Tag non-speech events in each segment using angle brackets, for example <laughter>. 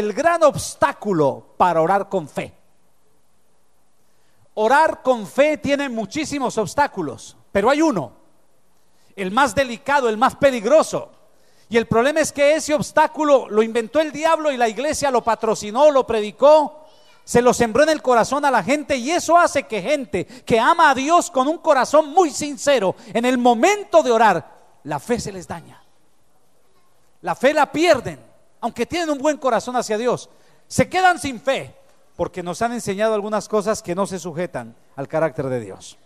el gran obstáculo para orar con fe. Orar con fe tiene muchísimos obstáculos, pero hay uno, el más delicado, el más peligroso. Y el problema es que ese obstáculo lo inventó el diablo y la iglesia lo patrocinó, lo predicó, se lo sembró en el corazón a la gente y eso hace que gente que ama a Dios con un corazón muy sincero, en el momento de orar, la fe se les daña. La fe la pierden aunque tienen un buen corazón hacia Dios, se quedan sin fe porque nos han enseñado algunas cosas que no se sujetan al carácter de Dios.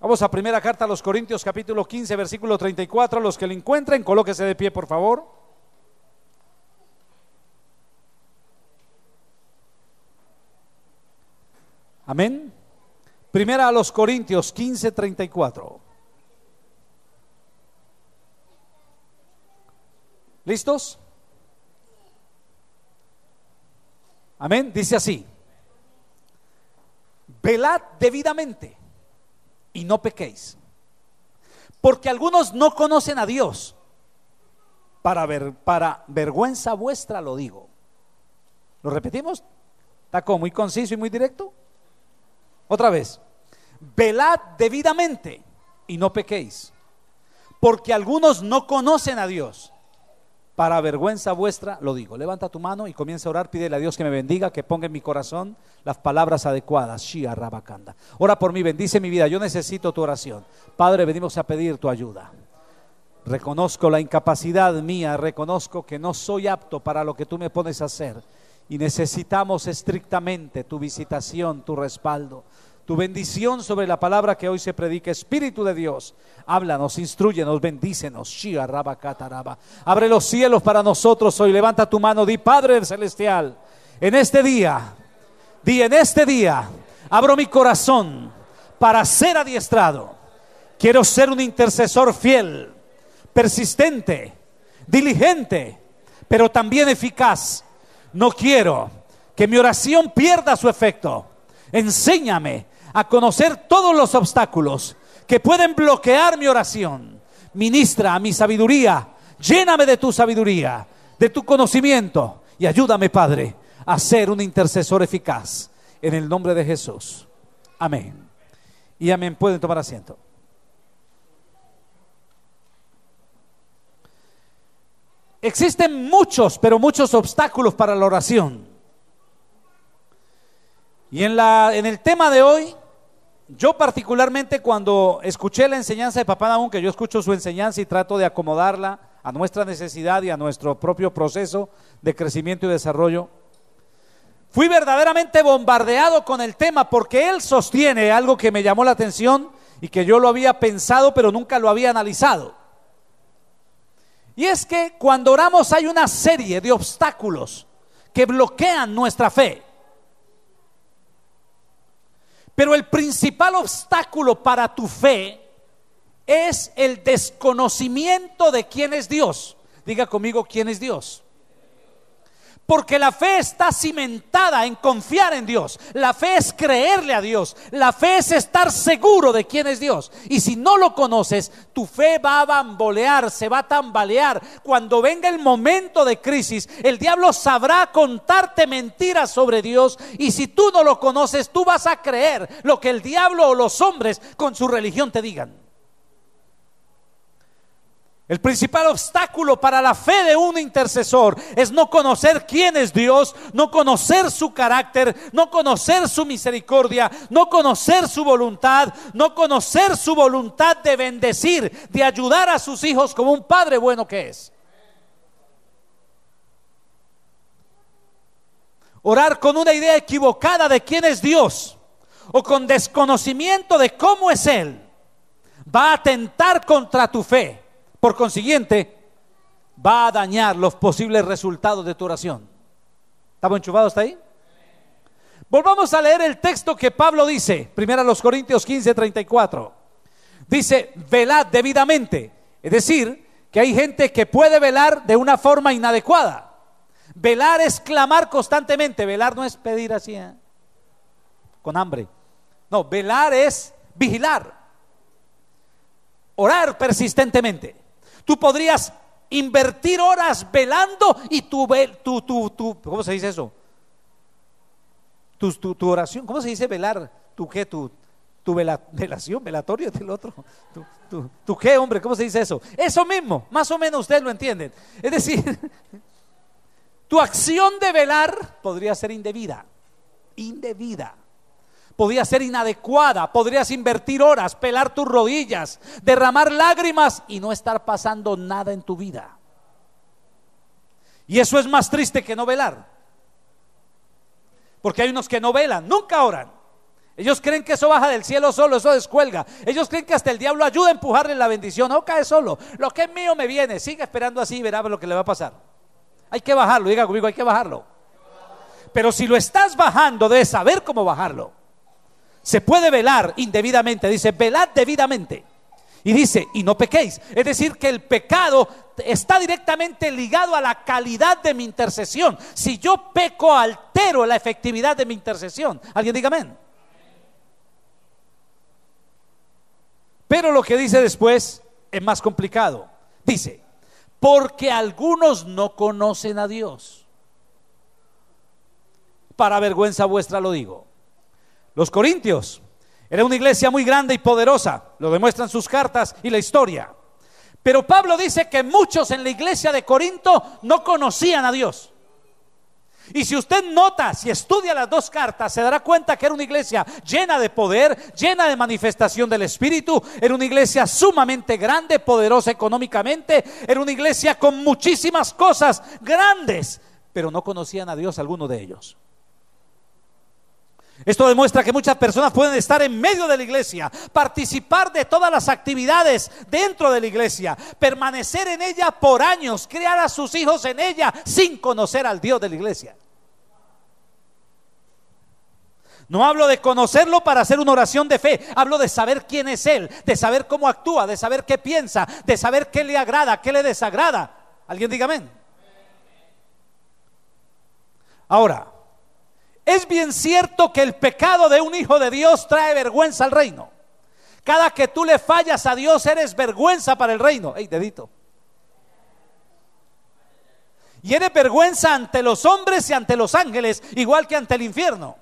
Vamos a primera carta a los Corintios capítulo 15 versículo 34. Los que lo encuentren, colóquese de pie por favor. Amén. Primera a los Corintios 15, 34. ¿Listos? Amén. Dice así. Velad debidamente y no pequéis. Porque algunos no conocen a Dios. Para, ver, para vergüenza vuestra lo digo. ¿Lo repetimos? ¿Está como muy conciso y muy directo? Otra vez. Velad debidamente y no pequéis. Porque algunos no conocen a Dios para vergüenza vuestra lo digo. Levanta tu mano y comienza a orar, pídele a Dios que me bendiga, que ponga en mi corazón las palabras adecuadas. Shia Rabakanda. Ora por mí, bendice mi vida, yo necesito tu oración. Padre, venimos a pedir tu ayuda. Reconozco la incapacidad mía, reconozco que no soy apto para lo que tú me pones a hacer y necesitamos estrictamente tu visitación, tu respaldo tu bendición sobre la palabra que hoy se predica. Espíritu de Dios, háblanos, instruyenos, bendícenos. Abre los cielos para nosotros hoy. Levanta tu mano, di Padre Celestial. En este día, di en este día, abro mi corazón para ser adiestrado. Quiero ser un intercesor fiel, persistente, diligente, pero también eficaz. No quiero que mi oración pierda su efecto. Enséñame a conocer todos los obstáculos que pueden bloquear mi oración. Ministra a mi sabiduría, lléname de tu sabiduría, de tu conocimiento y ayúdame, Padre, a ser un intercesor eficaz. En el nombre de Jesús. Amén. Y amén. Pueden tomar asiento. Existen muchos, pero muchos obstáculos para la oración. Y en, la, en el tema de hoy, yo particularmente cuando escuché la enseñanza de Papá Naúm, que yo escucho su enseñanza y trato de acomodarla a nuestra necesidad y a nuestro propio proceso de crecimiento y desarrollo, fui verdaderamente bombardeado con el tema porque él sostiene algo que me llamó la atención y que yo lo había pensado pero nunca lo había analizado. Y es que cuando oramos hay una serie de obstáculos que bloquean nuestra fe. Pero el principal obstáculo para tu fe es el desconocimiento de quién es Dios. Diga conmigo quién es Dios. Porque la fe está cimentada en confiar en Dios. La fe es creerle a Dios. La fe es estar seguro de quién es Dios. Y si no lo conoces, tu fe va a bambolear, se va a tambalear. Cuando venga el momento de crisis, el diablo sabrá contarte mentiras sobre Dios. Y si tú no lo conoces, tú vas a creer lo que el diablo o los hombres con su religión te digan. El principal obstáculo para la fe de un intercesor es no conocer quién es Dios, no conocer su carácter, no conocer su misericordia, no conocer su voluntad, no conocer su voluntad de bendecir, de ayudar a sus hijos como un padre bueno que es. Orar con una idea equivocada de quién es Dios o con desconocimiento de cómo es Él va a atentar contra tu fe por consiguiente, va a dañar los posibles resultados de tu oración. ¿Estamos enchufados hasta ahí? Volvamos a leer el texto que Pablo dice, primero los Corintios 15, 34. Dice, velad debidamente. Es decir, que hay gente que puede velar de una forma inadecuada. Velar es clamar constantemente. Velar no es pedir así, ¿eh? con hambre. No, velar es vigilar. Orar persistentemente. Tú podrías invertir horas velando y tu, tu, tu, tu ¿cómo se dice eso? Tu, oración, ¿cómo se dice velar? ¿Tu qué? ¿Tu, velación? ¿Velatorio del otro? tu qué, hombre? ¿Cómo se dice eso? Eso mismo, más o menos ustedes lo entienden. Es decir, <laughs> tu acción de velar podría ser indebida. Indebida podía ser inadecuada, podrías invertir horas, pelar tus rodillas, derramar lágrimas y no estar pasando nada en tu vida. Y eso es más triste que no velar. Porque hay unos que no velan, nunca oran. Ellos creen que eso baja del cielo solo, eso descuelga. Ellos creen que hasta el diablo ayuda a empujarle la bendición. No cae solo. Lo que es mío me viene. Sigue esperando así y verá lo que le va a pasar. Hay que bajarlo. Diga conmigo, hay que bajarlo. Pero si lo estás bajando, debes saber cómo bajarlo. Se puede velar indebidamente, dice, velad debidamente. Y dice, y no pequéis. Es decir, que el pecado está directamente ligado a la calidad de mi intercesión. Si yo peco, altero la efectividad de mi intercesión. ¿Alguien diga amén? Pero lo que dice después es más complicado. Dice, porque algunos no conocen a Dios. Para vergüenza vuestra lo digo. Los corintios. Era una iglesia muy grande y poderosa, lo demuestran sus cartas y la historia. Pero Pablo dice que muchos en la iglesia de Corinto no conocían a Dios. Y si usted nota, si estudia las dos cartas, se dará cuenta que era una iglesia llena de poder, llena de manifestación del Espíritu, era una iglesia sumamente grande, poderosa económicamente, era una iglesia con muchísimas cosas grandes, pero no conocían a Dios alguno de ellos. Esto demuestra que muchas personas pueden estar en medio de la iglesia, participar de todas las actividades dentro de la iglesia, permanecer en ella por años, criar a sus hijos en ella sin conocer al Dios de la iglesia. No hablo de conocerlo para hacer una oración de fe, hablo de saber quién es Él, de saber cómo actúa, de saber qué piensa, de saber qué le agrada, qué le desagrada. ¿Alguien diga amén? Ahora, es bien cierto que el pecado de un hijo de Dios trae vergüenza al reino. Cada que tú le fallas a Dios eres vergüenza para el reino. Ey, dedito. Y eres vergüenza ante los hombres y ante los ángeles, igual que ante el infierno.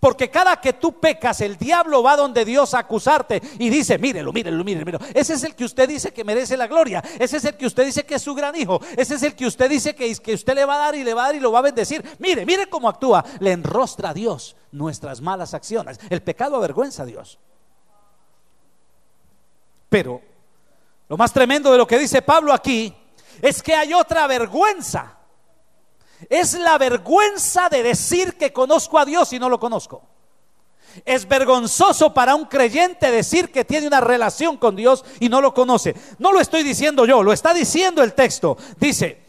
Porque cada que tú pecas, el diablo va donde Dios a acusarte y dice, mírelo, mírelo, mírelo, Ese es el que usted dice que merece la gloria. Ese es el que usted dice que es su gran hijo. Ese es el que usted dice que, que usted le va a dar y le va a dar y lo va a bendecir. Mire, mire cómo actúa. Le enrostra a Dios nuestras malas acciones. El pecado avergüenza a Dios. Pero lo más tremendo de lo que dice Pablo aquí es que hay otra vergüenza es la vergüenza de decir que conozco a Dios y no lo conozco. Es vergonzoso para un creyente decir que tiene una relación con Dios y no lo conoce. No lo estoy diciendo yo, lo está diciendo el texto. Dice,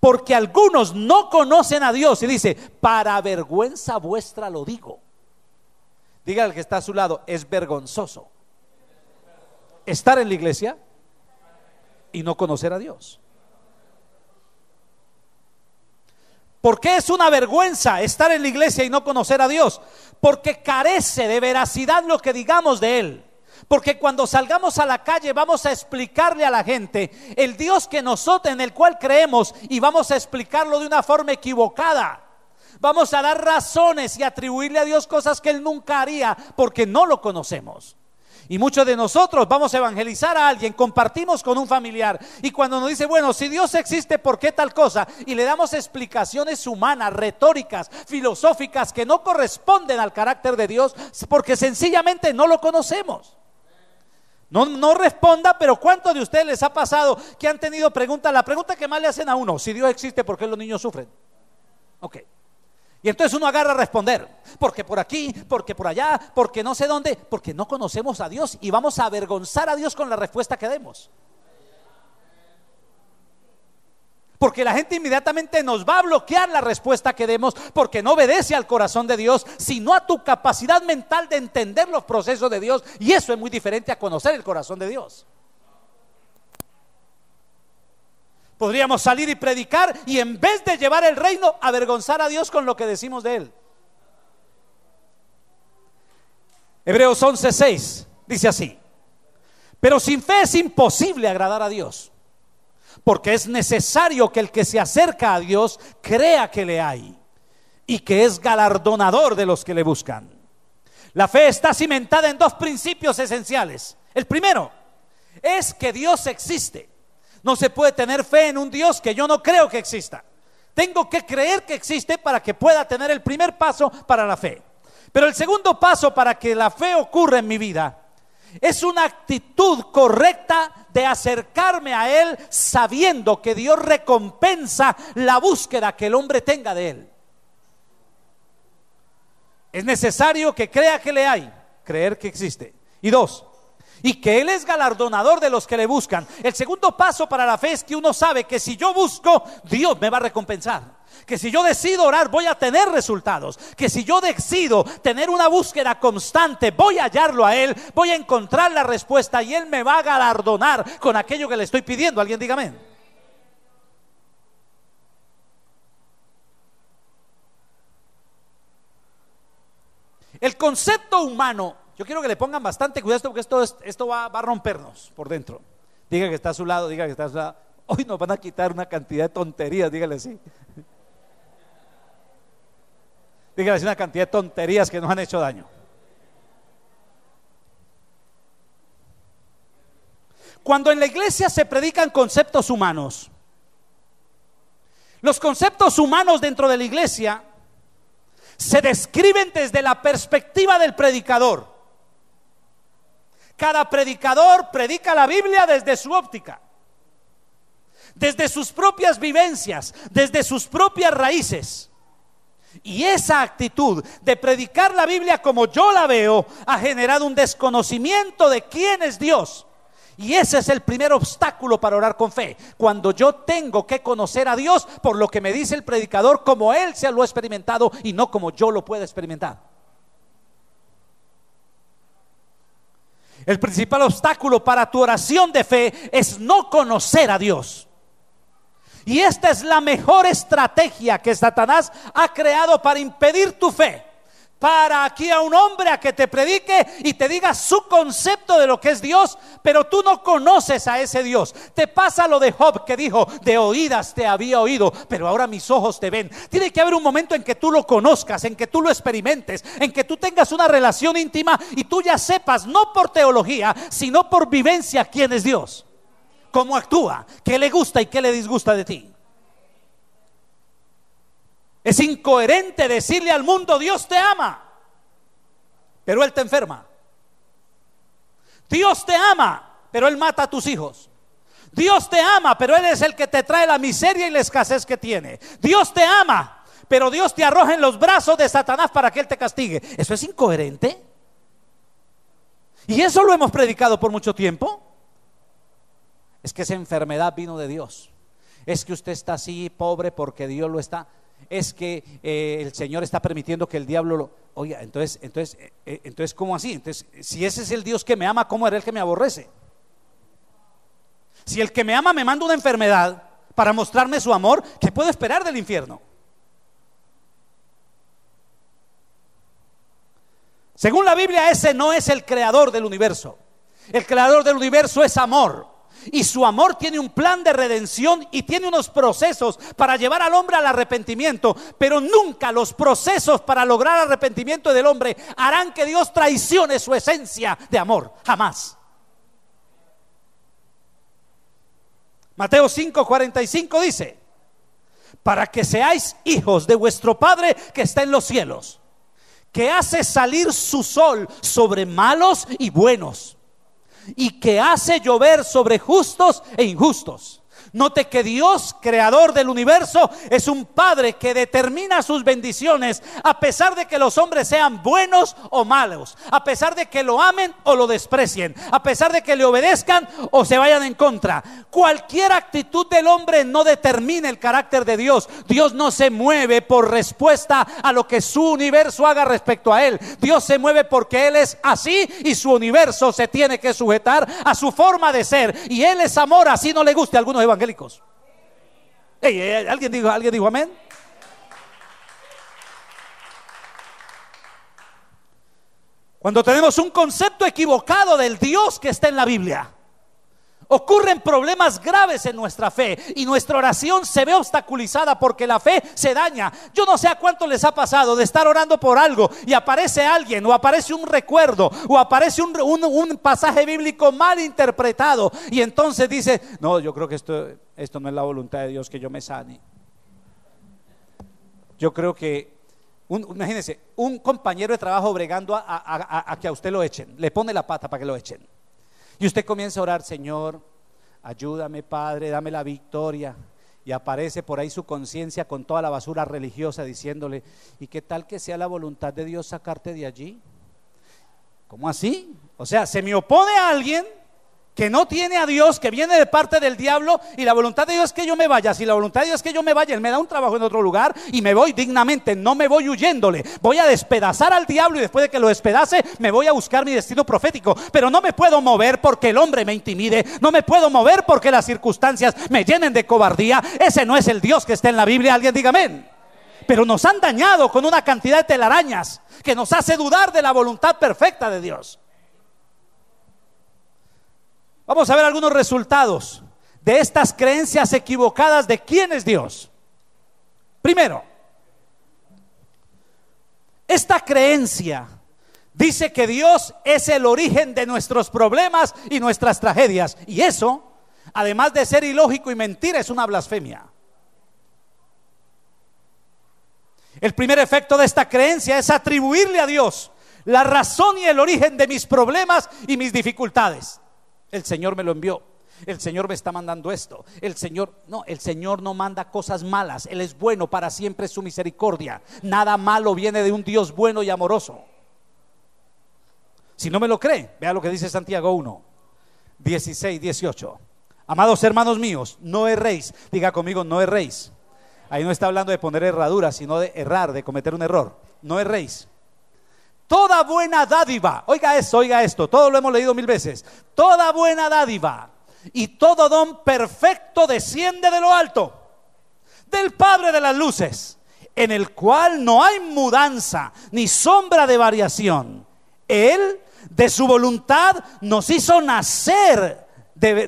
porque algunos no conocen a Dios y dice, para vergüenza vuestra lo digo. Diga al que está a su lado, es vergonzoso estar en la iglesia y no conocer a Dios. ¿Por qué es una vergüenza estar en la iglesia y no conocer a Dios? Porque carece de veracidad lo que digamos de Él. Porque cuando salgamos a la calle vamos a explicarle a la gente el Dios que nosotros en el cual creemos y vamos a explicarlo de una forma equivocada. Vamos a dar razones y atribuirle a Dios cosas que Él nunca haría porque no lo conocemos. Y muchos de nosotros vamos a evangelizar a alguien, compartimos con un familiar. Y cuando nos dice, bueno, si Dios existe, ¿por qué tal cosa? Y le damos explicaciones humanas, retóricas, filosóficas, que no corresponden al carácter de Dios, porque sencillamente no lo conocemos. No, no responda, pero ¿cuántos de ustedes les ha pasado que han tenido preguntas? La pregunta que más le hacen a uno, si Dios existe, ¿por qué los niños sufren? Ok. Y entonces uno agarra a responder, porque por aquí, porque por allá, porque no sé dónde, porque no conocemos a Dios y vamos a avergonzar a Dios con la respuesta que demos. Porque la gente inmediatamente nos va a bloquear la respuesta que demos porque no obedece al corazón de Dios, sino a tu capacidad mental de entender los procesos de Dios. Y eso es muy diferente a conocer el corazón de Dios. Podríamos salir y predicar y en vez de llevar el reino, avergonzar a Dios con lo que decimos de Él. Hebreos 11:6 dice así, pero sin fe es imposible agradar a Dios, porque es necesario que el que se acerca a Dios crea que le hay y que es galardonador de los que le buscan. La fe está cimentada en dos principios esenciales. El primero es que Dios existe. No se puede tener fe en un Dios que yo no creo que exista. Tengo que creer que existe para que pueda tener el primer paso para la fe. Pero el segundo paso para que la fe ocurra en mi vida es una actitud correcta de acercarme a Él sabiendo que Dios recompensa la búsqueda que el hombre tenga de Él. Es necesario que crea que le hay, creer que existe. Y dos, y que Él es galardonador de los que le buscan. El segundo paso para la fe es que uno sabe que si yo busco, Dios me va a recompensar. Que si yo decido orar, voy a tener resultados. Que si yo decido tener una búsqueda constante, voy a hallarlo a Él, voy a encontrar la respuesta y Él me va a galardonar con aquello que le estoy pidiendo. Alguien dígame. El concepto humano yo quiero que le pongan bastante cuidado porque esto, esto va, a rompernos por dentro. Diga que está a su lado, diga que está a su lado. Hoy nos van a quitar una cantidad de tonterías, dígale así. Dígale así una cantidad de tonterías que nos han hecho daño. Cuando en la iglesia se predican conceptos humanos, los conceptos humanos dentro de la iglesia se describen desde la perspectiva del predicador. Cada predicador predica la Biblia desde su óptica, desde sus propias vivencias, desde sus propias raíces. Y esa actitud de predicar la Biblia como yo la veo ha generado un desconocimiento de quién es Dios. Y ese es el primer obstáculo para orar con fe. Cuando yo tengo que conocer a Dios por lo que me dice el predicador, como Él se lo ha experimentado y no como yo lo pueda experimentar. El principal obstáculo para tu oración de fe es no conocer a Dios. Y esta es la mejor estrategia que Satanás ha creado para impedir tu fe para aquí a un hombre a que te predique y te diga su concepto de lo que es Dios, pero tú no conoces a ese Dios. Te pasa lo de Job que dijo, de oídas te había oído, pero ahora mis ojos te ven. Tiene que haber un momento en que tú lo conozcas, en que tú lo experimentes, en que tú tengas una relación íntima y tú ya sepas, no por teología, sino por vivencia, quién es Dios, cómo actúa, qué le gusta y qué le disgusta de ti. Es incoherente decirle al mundo, Dios te ama, pero Él te enferma. Dios te ama, pero Él mata a tus hijos. Dios te ama, pero Él es el que te trae la miseria y la escasez que tiene. Dios te ama, pero Dios te arroja en los brazos de Satanás para que Él te castigue. ¿Eso es incoherente? Y eso lo hemos predicado por mucho tiempo. Es que esa enfermedad vino de Dios. Es que usted está así pobre porque Dios lo está es que eh, el Señor está permitiendo que el diablo lo... Oiga, entonces, entonces, eh, eh, entonces, ¿cómo así? Entonces, si ese es el Dios que me ama, ¿cómo era el que me aborrece? Si el que me ama me manda una enfermedad para mostrarme su amor, ¿qué puedo esperar del infierno? Según la Biblia, ese no es el creador del universo. El creador del universo es amor. Y su amor tiene un plan de redención y tiene unos procesos para llevar al hombre al arrepentimiento. Pero nunca los procesos para lograr arrepentimiento del hombre harán que Dios traicione su esencia de amor. Jamás. Mateo 5:45 dice, para que seáis hijos de vuestro Padre que está en los cielos, que hace salir su sol sobre malos y buenos y que hace llover sobre justos e injustos. Note que Dios, creador del universo, es un Padre que determina sus bendiciones a pesar de que los hombres sean buenos o malos, a pesar de que lo amen o lo desprecien, a pesar de que le obedezcan o se vayan en contra. Cualquier actitud del hombre no determina el carácter de Dios. Dios no se mueve por respuesta a lo que su universo haga respecto a él. Dios se mueve porque él es así y su universo se tiene que sujetar a su forma de ser. Y él es amor, así no le guste a algunos evangelistas ¿alguien, ¿Alguien dijo amén? Cuando tenemos un concepto equivocado del Dios que está en la Biblia ocurren problemas graves en nuestra fe y nuestra oración se ve obstaculizada porque la fe se daña. Yo no sé a cuánto les ha pasado de estar orando por algo y aparece alguien o aparece un recuerdo o aparece un, un, pasaje bíblico mal interpretado y entonces dice, no, yo creo que esto, esto no es la voluntad de Dios que yo me sane. Yo creo que imagínense, un compañero de trabajo bregando a, que a usted lo echen, le pone la pata para que lo echen. Y usted comienza a orar, Señor, ayúdame Padre, dame la victoria. Y aparece por ahí su conciencia con toda la basura religiosa diciéndole, ¿y qué tal que sea la voluntad de Dios sacarte de allí? ¿Cómo así? O sea, se me opone a alguien que no tiene a Dios, que viene de parte del diablo, y la voluntad de Dios es que yo me vaya. Si la voluntad de Dios es que yo me vaya, Él me da un trabajo en otro lugar y me voy dignamente, no me voy huyéndole. Voy a despedazar al diablo y después de que lo despedace, me voy a buscar mi destino profético. Pero no me puedo mover porque el hombre me intimide, no me puedo mover porque las circunstancias me llenen de cobardía. Ese no es el Dios que está en la Biblia. Alguien diga amén pero nos han dañado con una cantidad de telarañas que nos hace dudar de la voluntad perfecta de Dios. Vamos a ver algunos resultados de estas creencias equivocadas de quién es Dios. Primero, esta creencia dice que Dios es el origen de nuestros problemas y nuestras tragedias. Y eso, además de ser ilógico y mentira, es una blasfemia. El primer efecto de esta creencia es atribuirle a Dios la razón y el origen de mis problemas y mis dificultades. El Señor me lo envió. El Señor me está mandando esto. El Señor, no, el Señor no manda cosas malas. Él es bueno para siempre su misericordia. Nada malo viene de un Dios bueno y amoroso. Si no me lo cree, vea lo que dice Santiago 1, 16, 18. Amados hermanos míos, no erréis. Diga conmigo, no erréis. Ahí no está hablando de poner herraduras, sino de errar, de cometer un error. No erréis Toda buena dádiva, oiga esto, oiga esto, todo lo hemos leído mil veces. Toda buena dádiva y todo don perfecto desciende de lo alto, del Padre de las Luces, en el cual no hay mudanza ni sombra de variación. Él, de su voluntad, nos hizo nacer,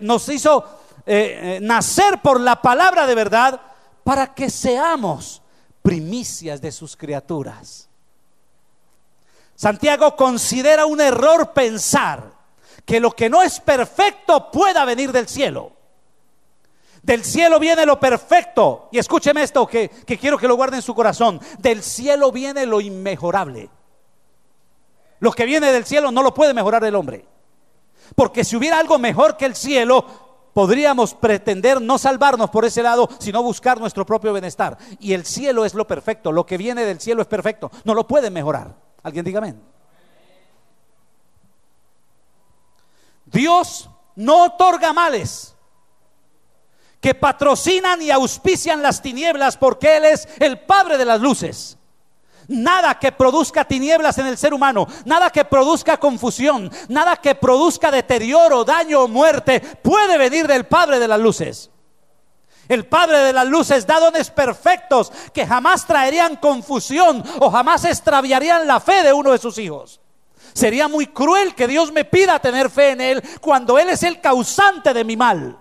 nos hizo eh, eh, nacer por la palabra de verdad para que seamos primicias de sus criaturas. Santiago considera un error pensar que lo que no es perfecto pueda venir del cielo. Del cielo viene lo perfecto. Y escúcheme esto que, quiero que lo guarden en su corazón. Del cielo viene lo inmejorable. Lo que viene del cielo no lo puede mejorar el hombre. Porque si hubiera algo mejor que el cielo, podríamos pretender no salvarnos por ese lado, sino buscar nuestro propio bienestar. Y el cielo es lo perfecto, lo que viene del cielo es perfecto, no lo pueden mejorar. Alguien diga amén. Dios no otorga males que patrocinan y auspician las tinieblas porque Él es el Padre de las luces. Nada que produzca tinieblas en el ser humano, nada que produzca confusión, nada que produzca deterioro, daño o muerte puede venir del Padre de las luces. El Padre de las luces da dones perfectos que jamás traerían confusión o jamás extraviarían la fe de uno de sus hijos. Sería muy cruel que Dios me pida tener fe en Él cuando Él es el causante de mi mal.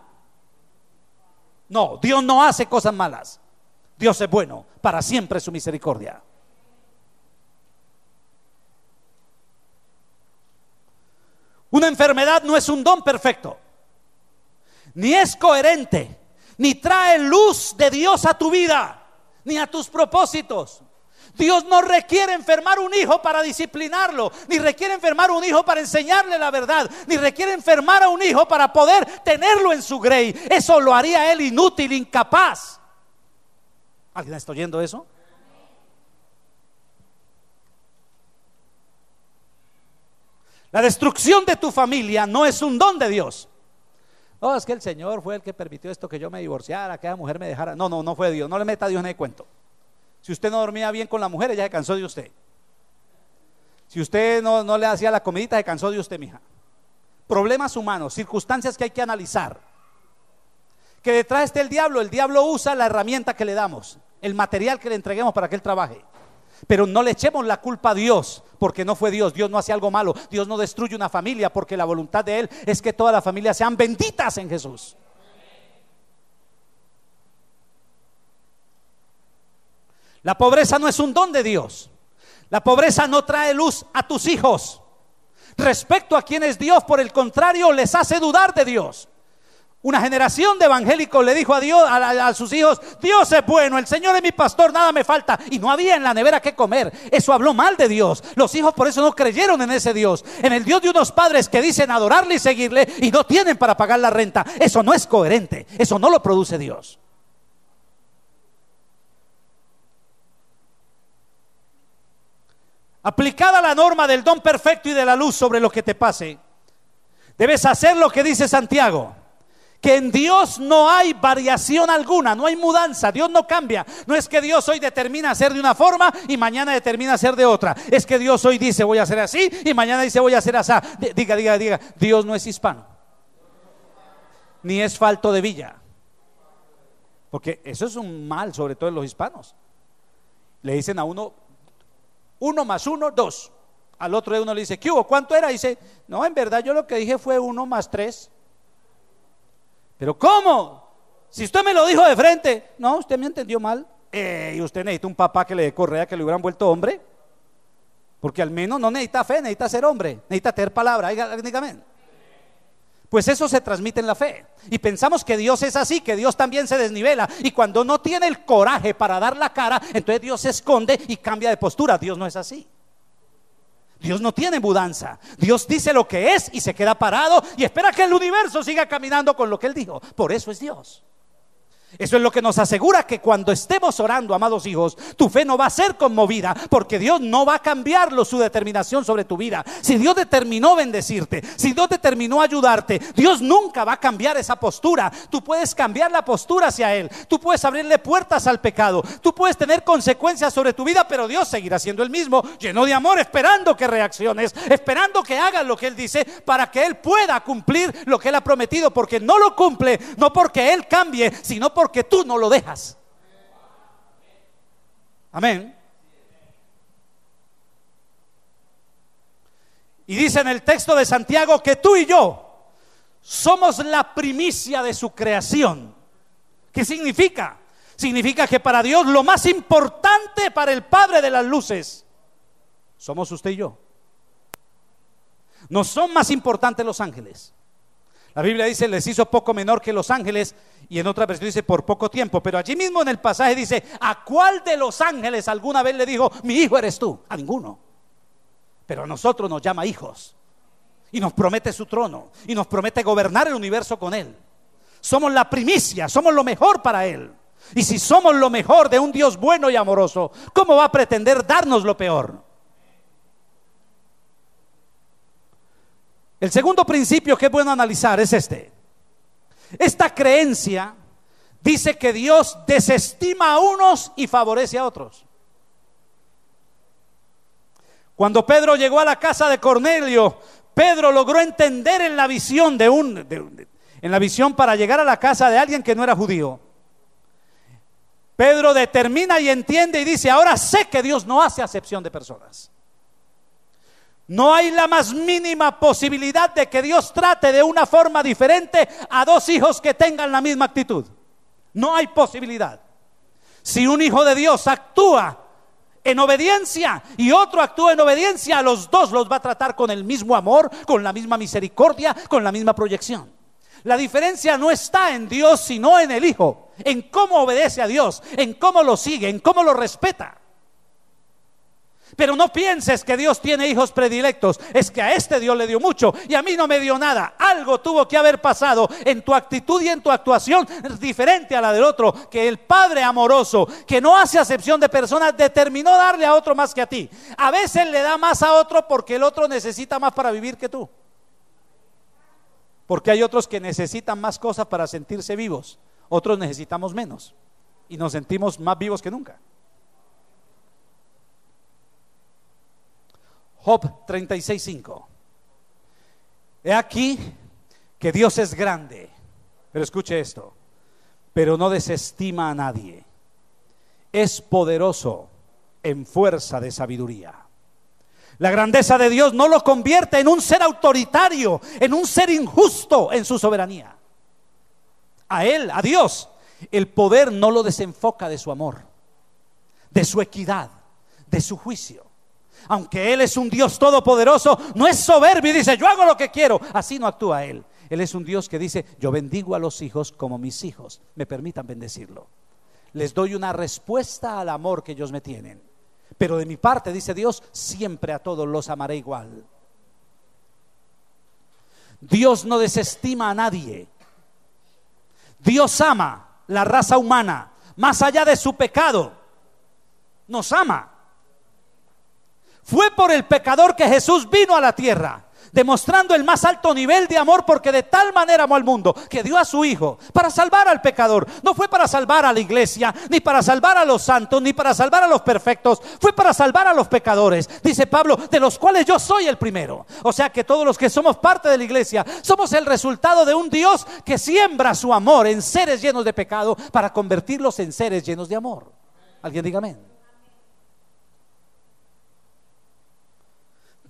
No, Dios no hace cosas malas. Dios es bueno, para siempre su misericordia. Una enfermedad no es un don perfecto, ni es coherente ni trae luz de Dios a tu vida, ni a tus propósitos. Dios no requiere enfermar un hijo para disciplinarlo, ni requiere enfermar un hijo para enseñarle la verdad, ni requiere enfermar a un hijo para poder tenerlo en su grey. Eso lo haría él inútil, incapaz. ¿Alguien está oyendo eso? La destrucción de tu familia no es un don de Dios. Oh, es que el Señor fue el que permitió esto, que yo me divorciara, que esa mujer me dejara. No, no, no fue Dios. No le meta a Dios en el cuento. Si usted no dormía bien con la mujer, ella se cansó de usted. Si usted no, le hacía la comidita, se cansó de usted, mija. Problemas humanos, circunstancias que hay que analizar. Que detrás el diablo, el diablo usa la herramienta que le damos, el material que le entreguemos para que él trabaje. Pero no le echemos la culpa a Dios, porque no fue Dios. Dios no hace algo malo. Dios no destruye una familia, porque la voluntad de Él es que todas las familias sean benditas en Jesús. La pobreza no es un don de Dios. La pobreza no trae luz a tus hijos. Respecto a quienes es Dios, por el contrario, les hace dudar de Dios. Una generación de evangélicos le dijo a Dios, a, sus hijos, Dios es bueno, el Señor es mi pastor, nada me falta. Y no había en la nevera que comer. Eso habló mal de Dios. Los hijos por eso no creyeron en ese Dios, en el Dios de unos padres que dicen adorarle y seguirle y no tienen para pagar la renta. Eso no es coherente, eso no lo produce Dios. Aplicada la norma del don perfecto y de la luz sobre lo que te pase, debes hacer lo que dice Santiago que en Dios no hay variación alguna, no hay mudanza, Dios no cambia. No es que Dios hoy determina ser de una forma y mañana determina ser de otra. Es que Dios hoy dice voy a ser así y mañana dice voy a ser así. Diga, diga, diga, Dios no es hispano. Ni es falto de villa. Porque eso es un mal, sobre todo en los hispanos. Le dicen a uno, uno más uno, dos. Al otro de uno le dice, ¿qué hubo? ¿Cuánto era? dice, no, en verdad yo lo que dije fue uno más tres. Pero ¿cómo? Si usted me lo dijo de frente, no, usted me entendió mal. Eh, y usted necesita un papá que le dé correa, que le hubieran vuelto hombre. Porque al menos no necesita fe, necesita ser hombre, necesita tener palabra. Dígame. Pues eso se transmite en la fe. Y pensamos que Dios es así, que Dios también se desnivela. Y cuando no tiene el coraje para dar la cara, entonces Dios se esconde y cambia de postura. Dios no es así. Dios no tiene mudanza. Dios dice lo que es y se queda parado y espera que el universo siga caminando con lo que Él dijo. Por eso es Dios. Eso es lo que nos asegura que cuando estemos orando, amados hijos, tu fe no va a ser conmovida, porque Dios no va a cambiarlo su determinación sobre tu vida. Si Dios determinó bendecirte, si Dios determinó ayudarte, Dios nunca va a cambiar esa postura. Tú puedes cambiar la postura hacia Él, tú puedes abrirle puertas al pecado, tú puedes tener consecuencias sobre tu vida, pero Dios seguirá siendo el mismo, lleno de amor, esperando que reacciones, esperando que hagas lo que Él dice para que Él pueda cumplir lo que Él ha prometido, porque no lo cumple, no porque Él cambie, sino porque porque tú no lo dejas. Amén. Y dice en el texto de Santiago que tú y yo somos la primicia de su creación. ¿Qué significa? Significa que para Dios lo más importante para el Padre de las Luces somos usted y yo. No son más importantes los ángeles. La Biblia dice, les hizo poco menor que los ángeles y en otra versión dice, por poco tiempo. Pero allí mismo en el pasaje dice, ¿a cuál de los ángeles alguna vez le dijo, mi hijo eres tú? A ninguno. Pero a nosotros nos llama hijos y nos promete su trono y nos promete gobernar el universo con él. Somos la primicia, somos lo mejor para él. Y si somos lo mejor de un Dios bueno y amoroso, ¿cómo va a pretender darnos lo peor? El segundo principio que es bueno analizar es este. Esta creencia dice que Dios desestima a unos y favorece a otros. Cuando Pedro llegó a la casa de Cornelio, Pedro logró entender en la visión de un en la visión para llegar a la casa de alguien que no era judío. Pedro determina y entiende y dice, "Ahora sé que Dios no hace acepción de personas." No hay la más mínima posibilidad de que Dios trate de una forma diferente a dos hijos que tengan la misma actitud. No hay posibilidad. Si un hijo de Dios actúa en obediencia y otro actúa en obediencia, a los dos los va a tratar con el mismo amor, con la misma misericordia, con la misma proyección. La diferencia no está en Dios, sino en el hijo, en cómo obedece a Dios, en cómo lo sigue, en cómo lo respeta. Pero no pienses que Dios tiene hijos predilectos. Es que a este Dios le dio mucho y a mí no me dio nada. Algo tuvo que haber pasado en tu actitud y en tu actuación diferente a la del otro. Que el Padre amoroso, que no hace acepción de personas, determinó darle a otro más que a ti. A veces le da más a otro porque el otro necesita más para vivir que tú. Porque hay otros que necesitan más cosas para sentirse vivos. Otros necesitamos menos. Y nos sentimos más vivos que nunca. Job 36.5. He aquí que Dios es grande, pero escuche esto, pero no desestima a nadie. Es poderoso en fuerza de sabiduría. La grandeza de Dios no lo convierte en un ser autoritario, en un ser injusto en su soberanía. A Él, a Dios, el poder no lo desenfoca de su amor, de su equidad, de su juicio. Aunque Él es un Dios todopoderoso, no es soberbio y dice, yo hago lo que quiero. Así no actúa Él. Él es un Dios que dice, yo bendigo a los hijos como mis hijos. Me permitan bendecirlo. Les doy una respuesta al amor que ellos me tienen. Pero de mi parte, dice Dios, siempre a todos los amaré igual. Dios no desestima a nadie. Dios ama la raza humana, más allá de su pecado. Nos ama. Fue por el pecador que Jesús vino a la tierra, demostrando el más alto nivel de amor porque de tal manera amó al mundo que dio a su Hijo para salvar al pecador. No fue para salvar a la iglesia, ni para salvar a los santos, ni para salvar a los perfectos, fue para salvar a los pecadores, dice Pablo, de los cuales yo soy el primero. O sea que todos los que somos parte de la iglesia somos el resultado de un Dios que siembra su amor en seres llenos de pecado para convertirlos en seres llenos de amor. ¿Alguien diga amén?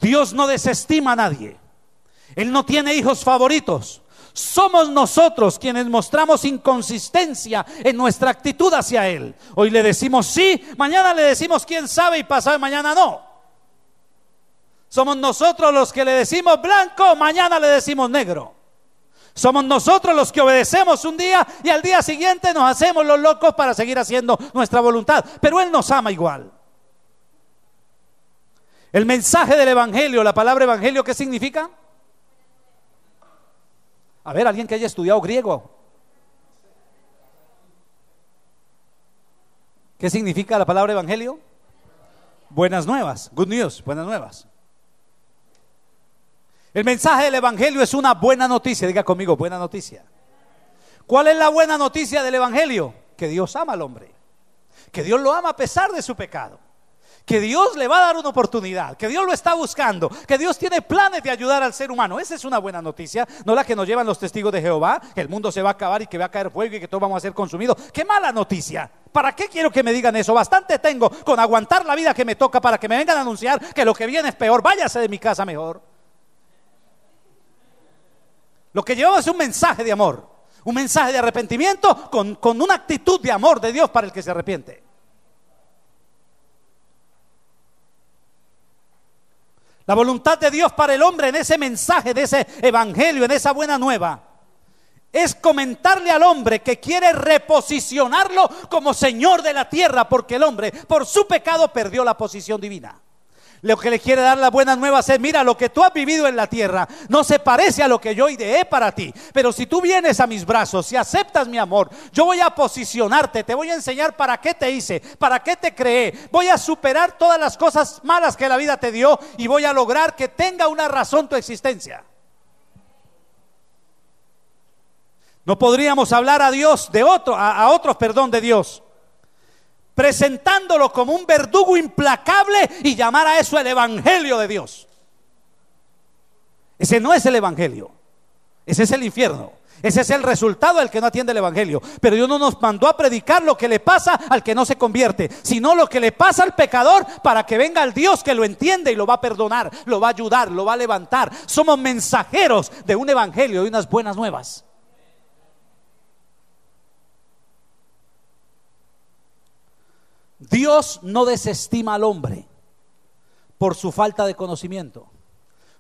Dios no desestima a nadie. Él no tiene hijos favoritos. Somos nosotros quienes mostramos inconsistencia en nuestra actitud hacia Él. Hoy le decimos sí, mañana le decimos quién sabe y pasado mañana no. Somos nosotros los que le decimos blanco, mañana le decimos negro. Somos nosotros los que obedecemos un día y al día siguiente nos hacemos los locos para seguir haciendo nuestra voluntad. Pero Él nos ama igual. El mensaje del Evangelio, la palabra Evangelio, ¿qué significa? A ver, alguien que haya estudiado griego. ¿Qué significa la palabra Evangelio? Buenas nuevas, good news, buenas nuevas. El mensaje del Evangelio es una buena noticia, diga conmigo, buena noticia. ¿Cuál es la buena noticia del Evangelio? Que Dios ama al hombre, que Dios lo ama a pesar de su pecado que Dios le va a dar una oportunidad, que Dios lo está buscando, que Dios tiene planes de ayudar al ser humano. Esa es una buena noticia, no la que nos llevan los testigos de Jehová, que el mundo se va a acabar y que va a caer fuego y que todos vamos a ser consumidos. Qué mala noticia. ¿Para qué quiero que me digan eso? Bastante tengo con aguantar la vida que me toca para que me vengan a anunciar que lo que viene es peor. Váyase de mi casa mejor. Lo que llevaba es un mensaje de amor, un mensaje de arrepentimiento con, con una actitud de amor de Dios para el que se arrepiente. La voluntad de Dios para el hombre en ese mensaje, de ese evangelio, en esa buena nueva, es comentarle al hombre que quiere reposicionarlo como Señor de la tierra, porque el hombre por su pecado perdió la posición divina. Lo que le quiere dar las buenas nuevas es, mira, lo que tú has vivido en la tierra no se parece a lo que yo ideé para ti. Pero si tú vienes a mis brazos, si aceptas mi amor, yo voy a posicionarte, te voy a enseñar para qué te hice, para qué te creé. Voy a superar todas las cosas malas que la vida te dio y voy a lograr que tenga una razón tu existencia. No podríamos hablar a Dios de otro, a, a otros, perdón, de Dios presentándolo como un verdugo implacable y llamar a eso el Evangelio de Dios. Ese no es el Evangelio, ese es el infierno. Ese es el resultado del que no atiende el Evangelio. Pero Dios no nos mandó a predicar lo que le pasa al que no se convierte, sino lo que le pasa al pecador para que venga el Dios que lo entiende y lo va a perdonar, lo va a ayudar, lo va a levantar. Somos mensajeros de un Evangelio y unas buenas nuevas. Dios no desestima al hombre por su falta de conocimiento,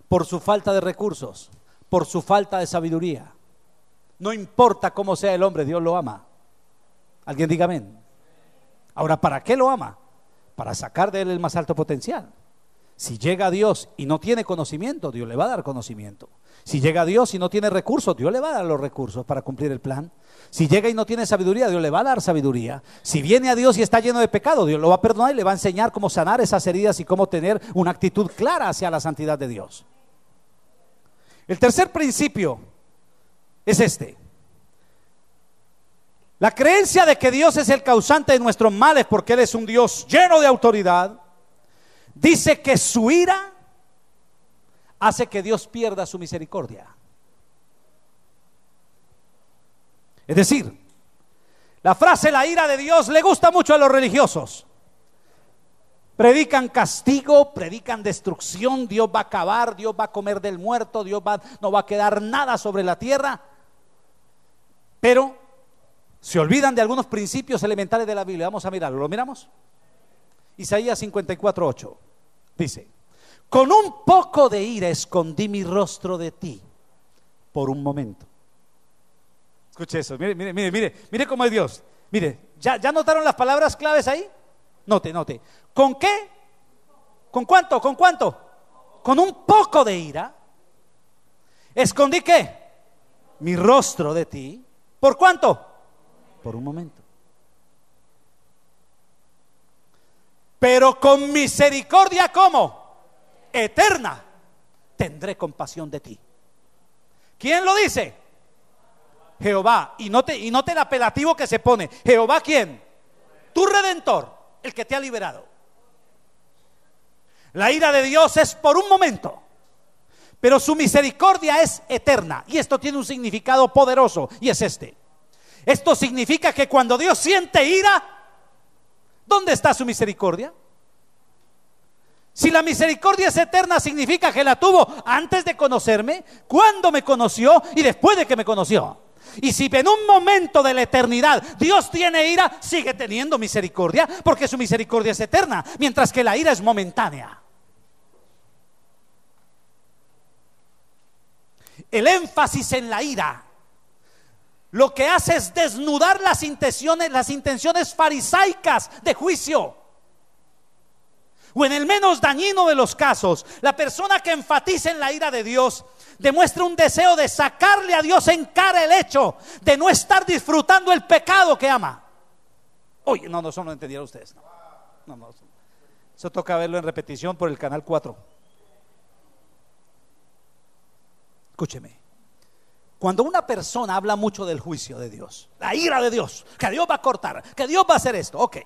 por su falta de recursos, por su falta de sabiduría. No importa cómo sea el hombre, Dios lo ama. Alguien diga amén. Ahora, ¿para qué lo ama? Para sacar de él el más alto potencial. Si llega a Dios y no tiene conocimiento, Dios le va a dar conocimiento. Si llega Dios y no tiene recursos, Dios le va a dar los recursos para cumplir el plan. Si llega y no tiene sabiduría, Dios le va a dar sabiduría. Si viene a Dios y está lleno de pecado, Dios lo va a perdonar y le va a enseñar cómo sanar esas heridas y cómo tener una actitud clara hacia la santidad de Dios. El tercer principio es este. La creencia de que Dios es el causante de nuestros males porque Él es un Dios lleno de autoridad, dice que su ira hace que Dios pierda su misericordia. Es decir, la frase la ira de Dios le gusta mucho a los religiosos. Predican castigo, predican destrucción, Dios va a acabar, Dios va a comer del muerto, Dios va, no va a quedar nada sobre la tierra. Pero se olvidan de algunos principios elementales de la Biblia. Vamos a mirarlo, ¿lo miramos? Isaías 54, 8 dice, con un poco de ira escondí mi rostro de ti por un momento. Escuche eso, mire, mire, mire, mire, mire cómo es Dios. Mire, ¿ya, ¿ya notaron las palabras claves ahí? Note, note. ¿Con qué? ¿Con cuánto? ¿Con cuánto? Con un poco de ira. ¿Escondí qué? Mi rostro de ti. ¿Por cuánto? Por un momento. Pero con misericordia, ¿cómo? eterna, tendré compasión de ti. ¿Quién lo dice? Jehová. Y note, y note el apelativo que se pone. Jehová, ¿quién? Tu redentor, el que te ha liberado. La ira de Dios es por un momento, pero su misericordia es eterna. Y esto tiene un significado poderoso, y es este. Esto significa que cuando Dios siente ira, ¿dónde está su misericordia? Si la misericordia es eterna, significa que la tuvo antes de conocerme, cuando me conoció y después de que me conoció. Y si en un momento de la eternidad Dios tiene ira, sigue teniendo misericordia, porque su misericordia es eterna, mientras que la ira es momentánea. El énfasis en la ira lo que hace es desnudar las intenciones, las intenciones farisaicas de juicio o en el menos dañino de los casos, la persona que enfatiza en la ira de Dios demuestra un deseo de sacarle a Dios en cara el hecho de no estar disfrutando el pecado que ama. Oye, no, no, eso no lo entendieron ustedes. No. No, eso toca verlo en repetición por el canal 4. Escúcheme. Cuando una persona habla mucho del juicio de Dios, la ira de Dios, que Dios va a cortar, que Dios va a hacer esto, ok.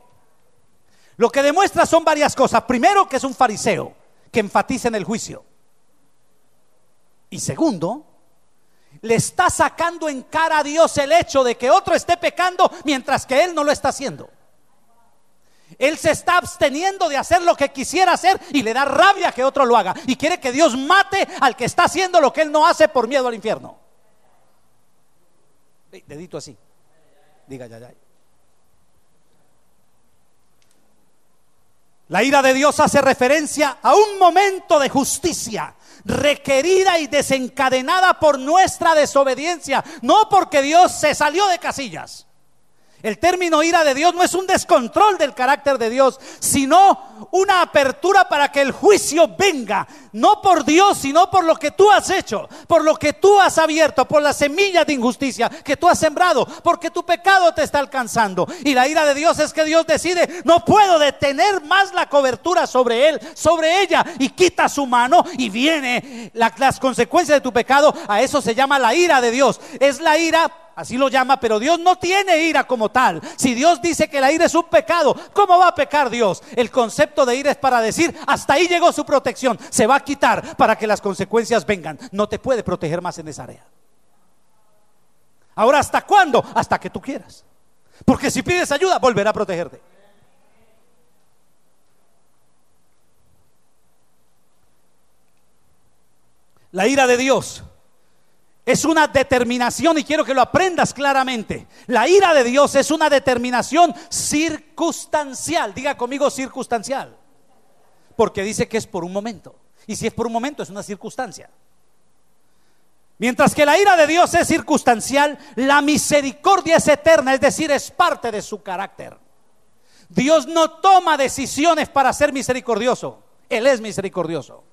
Lo que demuestra son varias cosas. Primero, que es un fariseo, que enfatiza en el juicio. Y segundo, le está sacando en cara a Dios el hecho de que otro esté pecando mientras que él no lo está haciendo. Él se está absteniendo de hacer lo que quisiera hacer y le da rabia que otro lo haga. Y quiere que Dios mate al que está haciendo lo que él no hace por miedo al infierno. Dedito así. Diga, ya, ya. La ira de Dios hace referencia a un momento de justicia requerida y desencadenada por nuestra desobediencia, no porque Dios se salió de casillas. El término ira de Dios no es un descontrol del carácter de Dios, sino una apertura para que el juicio venga, no por Dios, sino por lo que tú has hecho, por lo que tú has abierto, por las semillas de injusticia que tú has sembrado, porque tu pecado te está alcanzando. Y la ira de Dios es que Dios decide, no puedo detener más la cobertura sobre él, sobre ella, y quita su mano y viene las consecuencias de tu pecado. A eso se llama la ira de Dios. Es la ira Así lo llama, pero Dios no tiene ira como tal. Si Dios dice que la ira es un pecado, ¿cómo va a pecar Dios? El concepto de ira es para decir, hasta ahí llegó su protección, se va a quitar para que las consecuencias vengan. No te puede proteger más en esa área. Ahora, ¿hasta cuándo? Hasta que tú quieras. Porque si pides ayuda, volverá a protegerte. La ira de Dios es una determinación y quiero que lo aprendas claramente. La ira de Dios es una determinación circunstancial. Diga conmigo circunstancial. Porque dice que es por un momento. Y si es por un momento es una circunstancia. Mientras que la ira de Dios es circunstancial, la misericordia es eterna, es decir, es parte de su carácter. Dios no toma decisiones para ser misericordioso. Él es misericordioso.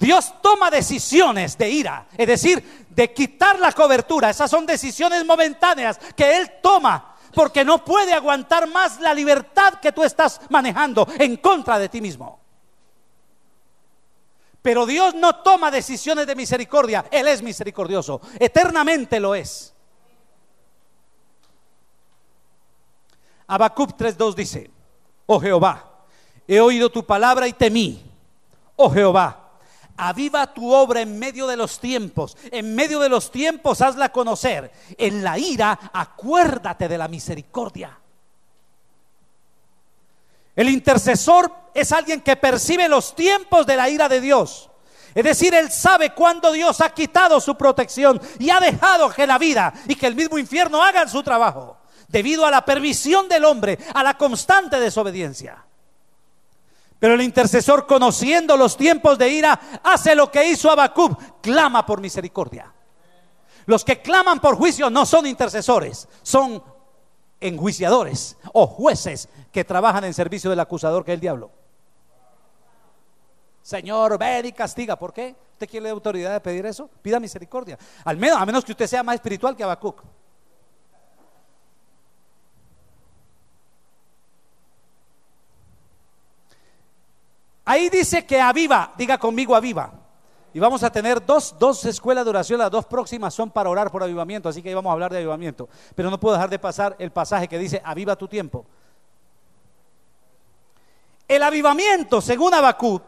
Dios toma decisiones de ira, es decir, de quitar la cobertura. Esas son decisiones momentáneas que Él toma porque no puede aguantar más la libertad que tú estás manejando en contra de ti mismo. Pero Dios no toma decisiones de misericordia, Él es misericordioso, eternamente lo es. Habacuc 3.2 dice, oh Jehová, he oído tu palabra y temí, oh Jehová, aviva tu obra en medio de los tiempos, en medio de los tiempos hazla conocer, en la ira acuérdate de la misericordia. El intercesor es alguien que percibe los tiempos de la ira de Dios. Es decir, él sabe cuándo Dios ha quitado su protección y ha dejado que la vida y que el mismo infierno hagan su trabajo, debido a la permisión del hombre, a la constante desobediencia. Pero el intercesor, conociendo los tiempos de ira, hace lo que hizo Abacub, clama por misericordia. Los que claman por juicio no son intercesores, son enjuiciadores o jueces que trabajan en servicio del acusador que es el diablo. Señor, ve y castiga. ¿Por qué? ¿Usted quiere la autoridad de pedir eso? Pida misericordia. Al menos, a menos que usted sea más espiritual que Habacuc. Ahí dice que aviva, diga conmigo aviva. Y vamos a tener dos, escuelas de oración, las dos próximas son para orar por avivamiento, así que ahí vamos a hablar de avivamiento. Pero no puedo dejar de pasar el pasaje que dice, aviva tu tiempo. El avivamiento, según Abacú,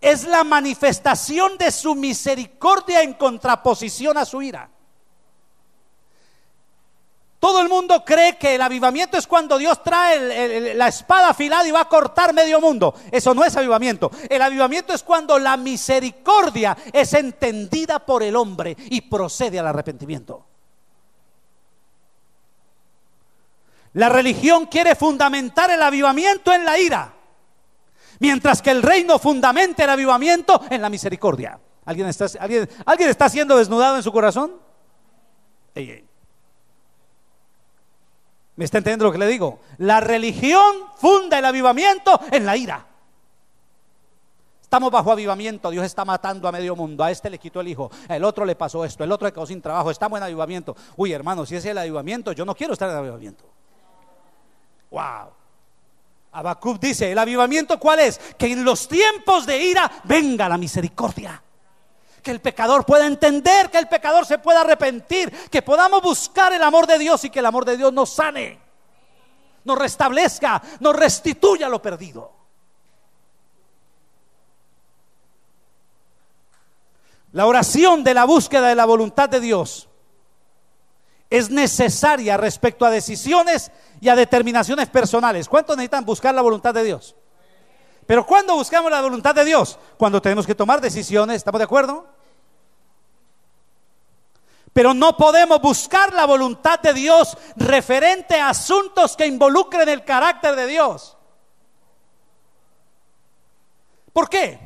es la manifestación de su misericordia en contraposición a su ira. Todo el mundo cree que el avivamiento es cuando Dios trae la espada afilada y va a cortar medio mundo. Eso no es avivamiento. El avivamiento es cuando la misericordia es entendida por el hombre y procede al arrepentimiento. La religión quiere fundamentar el avivamiento en la ira, mientras que el reino fundamenta el avivamiento en la misericordia. ¿Alguien está, alguien, ¿alguien está siendo desnudado en su corazón? ¿Me está entendiendo lo que le digo? La religión funda el avivamiento en la ira. Estamos bajo avivamiento, Dios está matando a medio mundo. A este le quitó el hijo, el otro le pasó esto, el otro le quedó sin trabajo. Estamos en avivamiento. Uy, hermano, si es el avivamiento, yo no quiero estar en avivamiento. Wow. Habacuc dice: ¿el avivamiento cuál es? Que en los tiempos de ira venga la misericordia que el pecador pueda entender, que el pecador se pueda arrepentir, que podamos buscar el amor de Dios y que el amor de Dios nos sane, nos restablezca, nos restituya lo perdido. La oración de la búsqueda de la voluntad de Dios es necesaria respecto a decisiones y a determinaciones personales. ¿Cuántos necesitan buscar la voluntad de Dios? Pero cuando buscamos la voluntad de Dios? Cuando tenemos que tomar decisiones, ¿estamos de acuerdo? Pero no podemos buscar la voluntad de Dios referente a asuntos que involucren el carácter de Dios. ¿Por qué?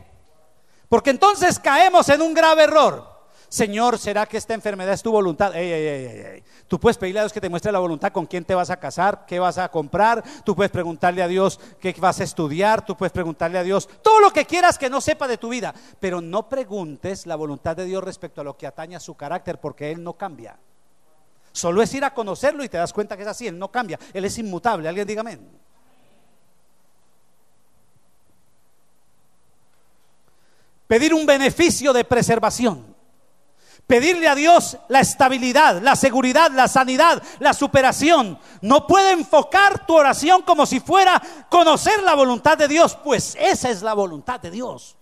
Porque entonces caemos en un grave error. Señor, ¿será que esta enfermedad es tu voluntad? Ey, Tú puedes pedirle a Dios que te muestre la voluntad, con quién te vas a casar, qué vas a comprar, tú puedes preguntarle a Dios qué vas a estudiar, tú puedes preguntarle a Dios todo lo que quieras que no sepa de tu vida, pero no preguntes la voluntad de Dios respecto a lo que atañe a su carácter, porque Él no cambia. Solo es ir a conocerlo y te das cuenta que es así, Él no cambia, Él es inmutable, alguien diga amén. Pedir un beneficio de preservación. Pedirle a Dios la estabilidad, la seguridad, la sanidad, la superación. No puede enfocar tu oración como si fuera conocer la voluntad de Dios, pues esa es la voluntad de Dios.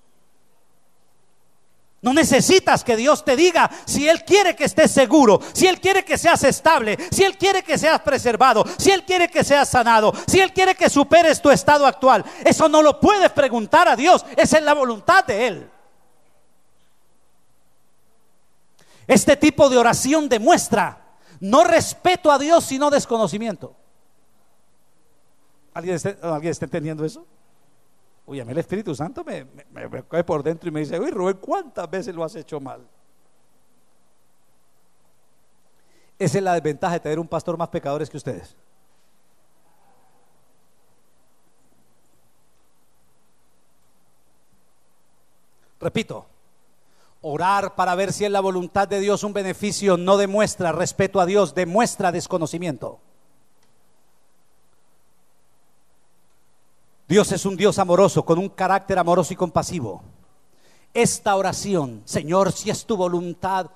No necesitas que Dios te diga si Él quiere que estés seguro, si Él quiere que seas estable, si Él quiere que seas preservado, si Él quiere que seas sanado, si Él quiere que superes tu estado actual. Eso no lo puedes preguntar a Dios, esa es la voluntad de Él. Este tipo de oración demuestra no respeto a Dios, sino desconocimiento. ¿Alguien está, ¿alguien entendiendo eso? Uy, a mí el Espíritu Santo me, cae por dentro y me dice, uy, Rubén, ¿cuántas veces lo has hecho mal? Esa es la desventaja de tener un pastor más pecadores que ustedes. Repito, Orar para ver si es la voluntad de Dios un beneficio no demuestra respeto a Dios, demuestra desconocimiento. Dios es un Dios amoroso, con un carácter amoroso y compasivo. Esta oración, Señor, si es tu voluntad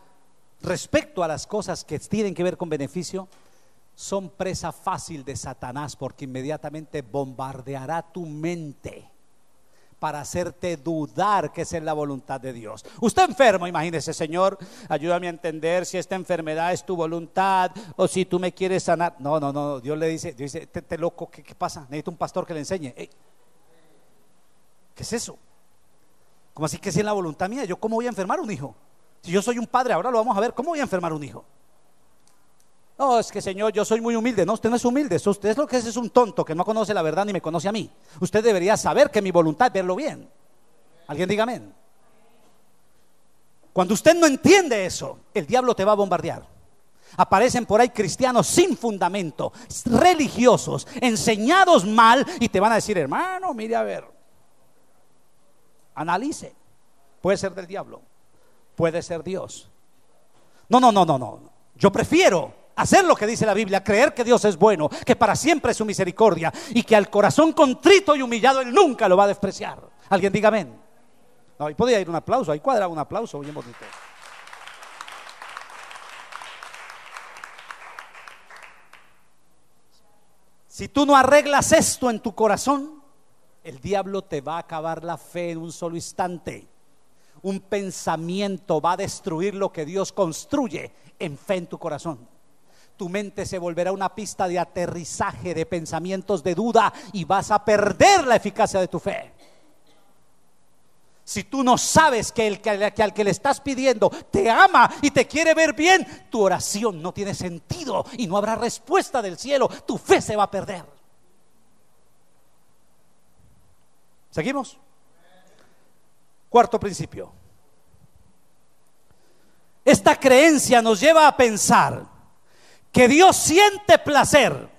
respecto a las cosas que tienen que ver con beneficio, son presa fácil de Satanás porque inmediatamente bombardeará tu mente para hacerte dudar que es en la voluntad de Dios. Usted enfermo, imagínese, Señor, ayúdame a entender si esta enfermedad es tu voluntad o si tú me quieres sanar. No, no, no, Dios le dice, Dios dice, te, loco, ¿qué, pasa? Necesito un pastor que le enseñe. ¿Qué es eso? ¿Cómo así que si en la voluntad mía? ¿Yo cómo voy a enfermar a un hijo? Si yo soy un padre, ahora lo vamos a ver, ¿cómo voy a enfermar a un hijo? No, es que Señor, yo soy muy humilde. No, usted no es humilde. Usted es lo que es, es un tonto que no conoce la verdad ni me conoce a mí. Usted debería saber que mi voluntad es verlo bien. Alguien diga amén. Cuando usted no entiende eso, el diablo te va a bombardear. Aparecen por ahí cristianos sin fundamento, religiosos, enseñados mal y te van a decir, hermano, mire a ver, analice. Puede ser del diablo, puede ser Dios. No, no, no, no, no. Yo prefiero hacer lo que dice la Biblia, creer que Dios es bueno, que para siempre es su misericordia y que al corazón contrito y humillado Él nunca lo va a despreciar. Alguien diga amén. No, ahí podía ir un aplauso, ahí cuadra un aplauso bonito. Si tú no arreglas esto en tu corazón, el diablo te va a acabar la fe en un solo instante. Un pensamiento va a destruir lo que Dios construye en fe en tu corazón tu mente se volverá una pista de aterrizaje de pensamientos de duda y vas a perder la eficacia de tu fe. Si tú no sabes que, el, que, al que le estás pidiendo te ama y te quiere ver bien, tu oración no tiene sentido y no habrá respuesta del cielo. Tu fe se va a perder. ¿Seguimos? Cuarto principio. Esta creencia nos lleva a pensar que Dios siente placer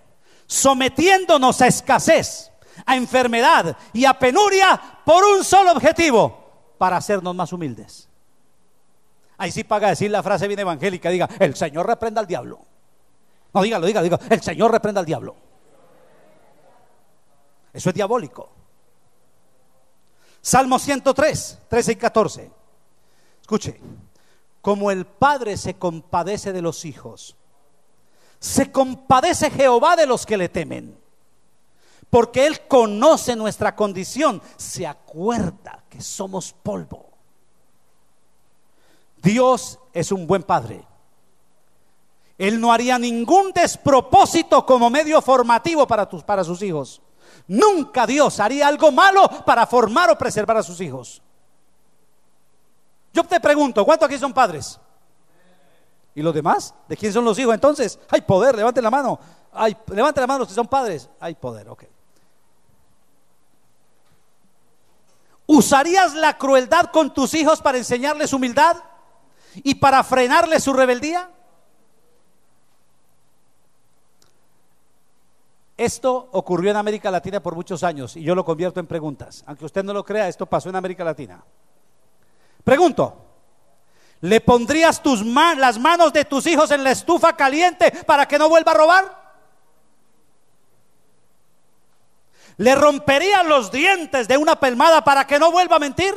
sometiéndonos a escasez, a enfermedad y a penuria por un solo objetivo, para hacernos más humildes. Ahí sí paga decir la frase bien evangélica, diga, el Señor reprenda al diablo. No, dígalo, dígalo, digo el Señor reprenda al diablo. Eso es diabólico. Salmo 103, 13 y 14. Escuche, como el Padre se compadece de los hijos, se compadece Jehová de los que le temen, porque Él conoce nuestra condición, se acuerda que somos polvo. Dios es un buen Padre. Él no haría ningún despropósito como medio formativo para, para sus hijos. Nunca Dios haría algo malo para formar o preservar a sus hijos. Yo te pregunto, ¿cuántos aquí son padres? ¿Y los demás? ¿De quién son los hijos entonces? Hay poder, levanten la mano. levanten la mano si son padres. Hay poder, ok. ¿Usarías la crueldad con tus hijos para enseñarles humildad y para frenarles su rebeldía? Esto ocurrió en América Latina por muchos años y yo lo convierto en preguntas. Aunque usted no lo crea, esto pasó en América Latina. Pregunto, ¿Le pondrías tus las manos de tus hijos en la estufa caliente para que no vuelva a robar? ¿Le romperías los dientes de una pelmada para que no vuelva a mentir?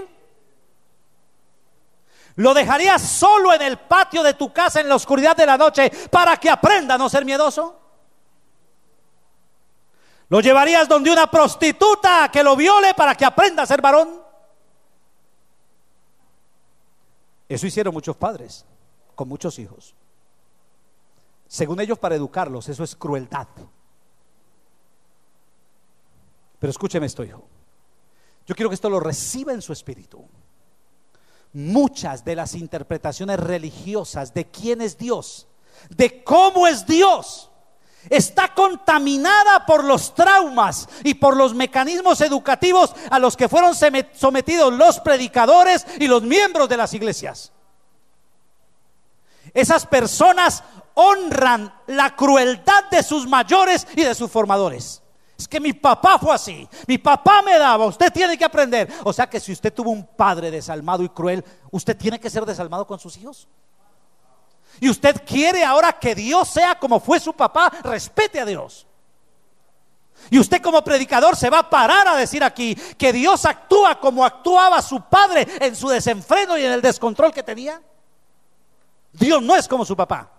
¿Lo dejarías solo en el patio de tu casa en la oscuridad de la noche para que aprenda a no ser miedoso? ¿Lo llevarías donde una prostituta que lo viole para que aprenda a ser varón? Eso hicieron muchos padres con muchos hijos. Según ellos, para educarlos, eso es crueldad. Pero escúcheme esto, hijo. Yo quiero que esto lo reciba en su espíritu. Muchas de las interpretaciones religiosas de quién es Dios, de cómo es Dios, está contaminada por los traumas y por los mecanismos educativos a los que fueron sometidos los predicadores y los miembros de las iglesias. Esas personas honran la crueldad de sus mayores y de sus formadores. Es que mi papá fue así, mi papá me daba, usted tiene que aprender. O sea que si usted tuvo un padre desalmado y cruel, usted tiene que ser desalmado con sus hijos. Y usted quiere ahora que Dios sea como fue su papá, respete a Dios. Y usted como predicador se va a parar a decir aquí que Dios actúa como actuaba su padre en su desenfreno y en el descontrol que tenía. Dios no es como su papá.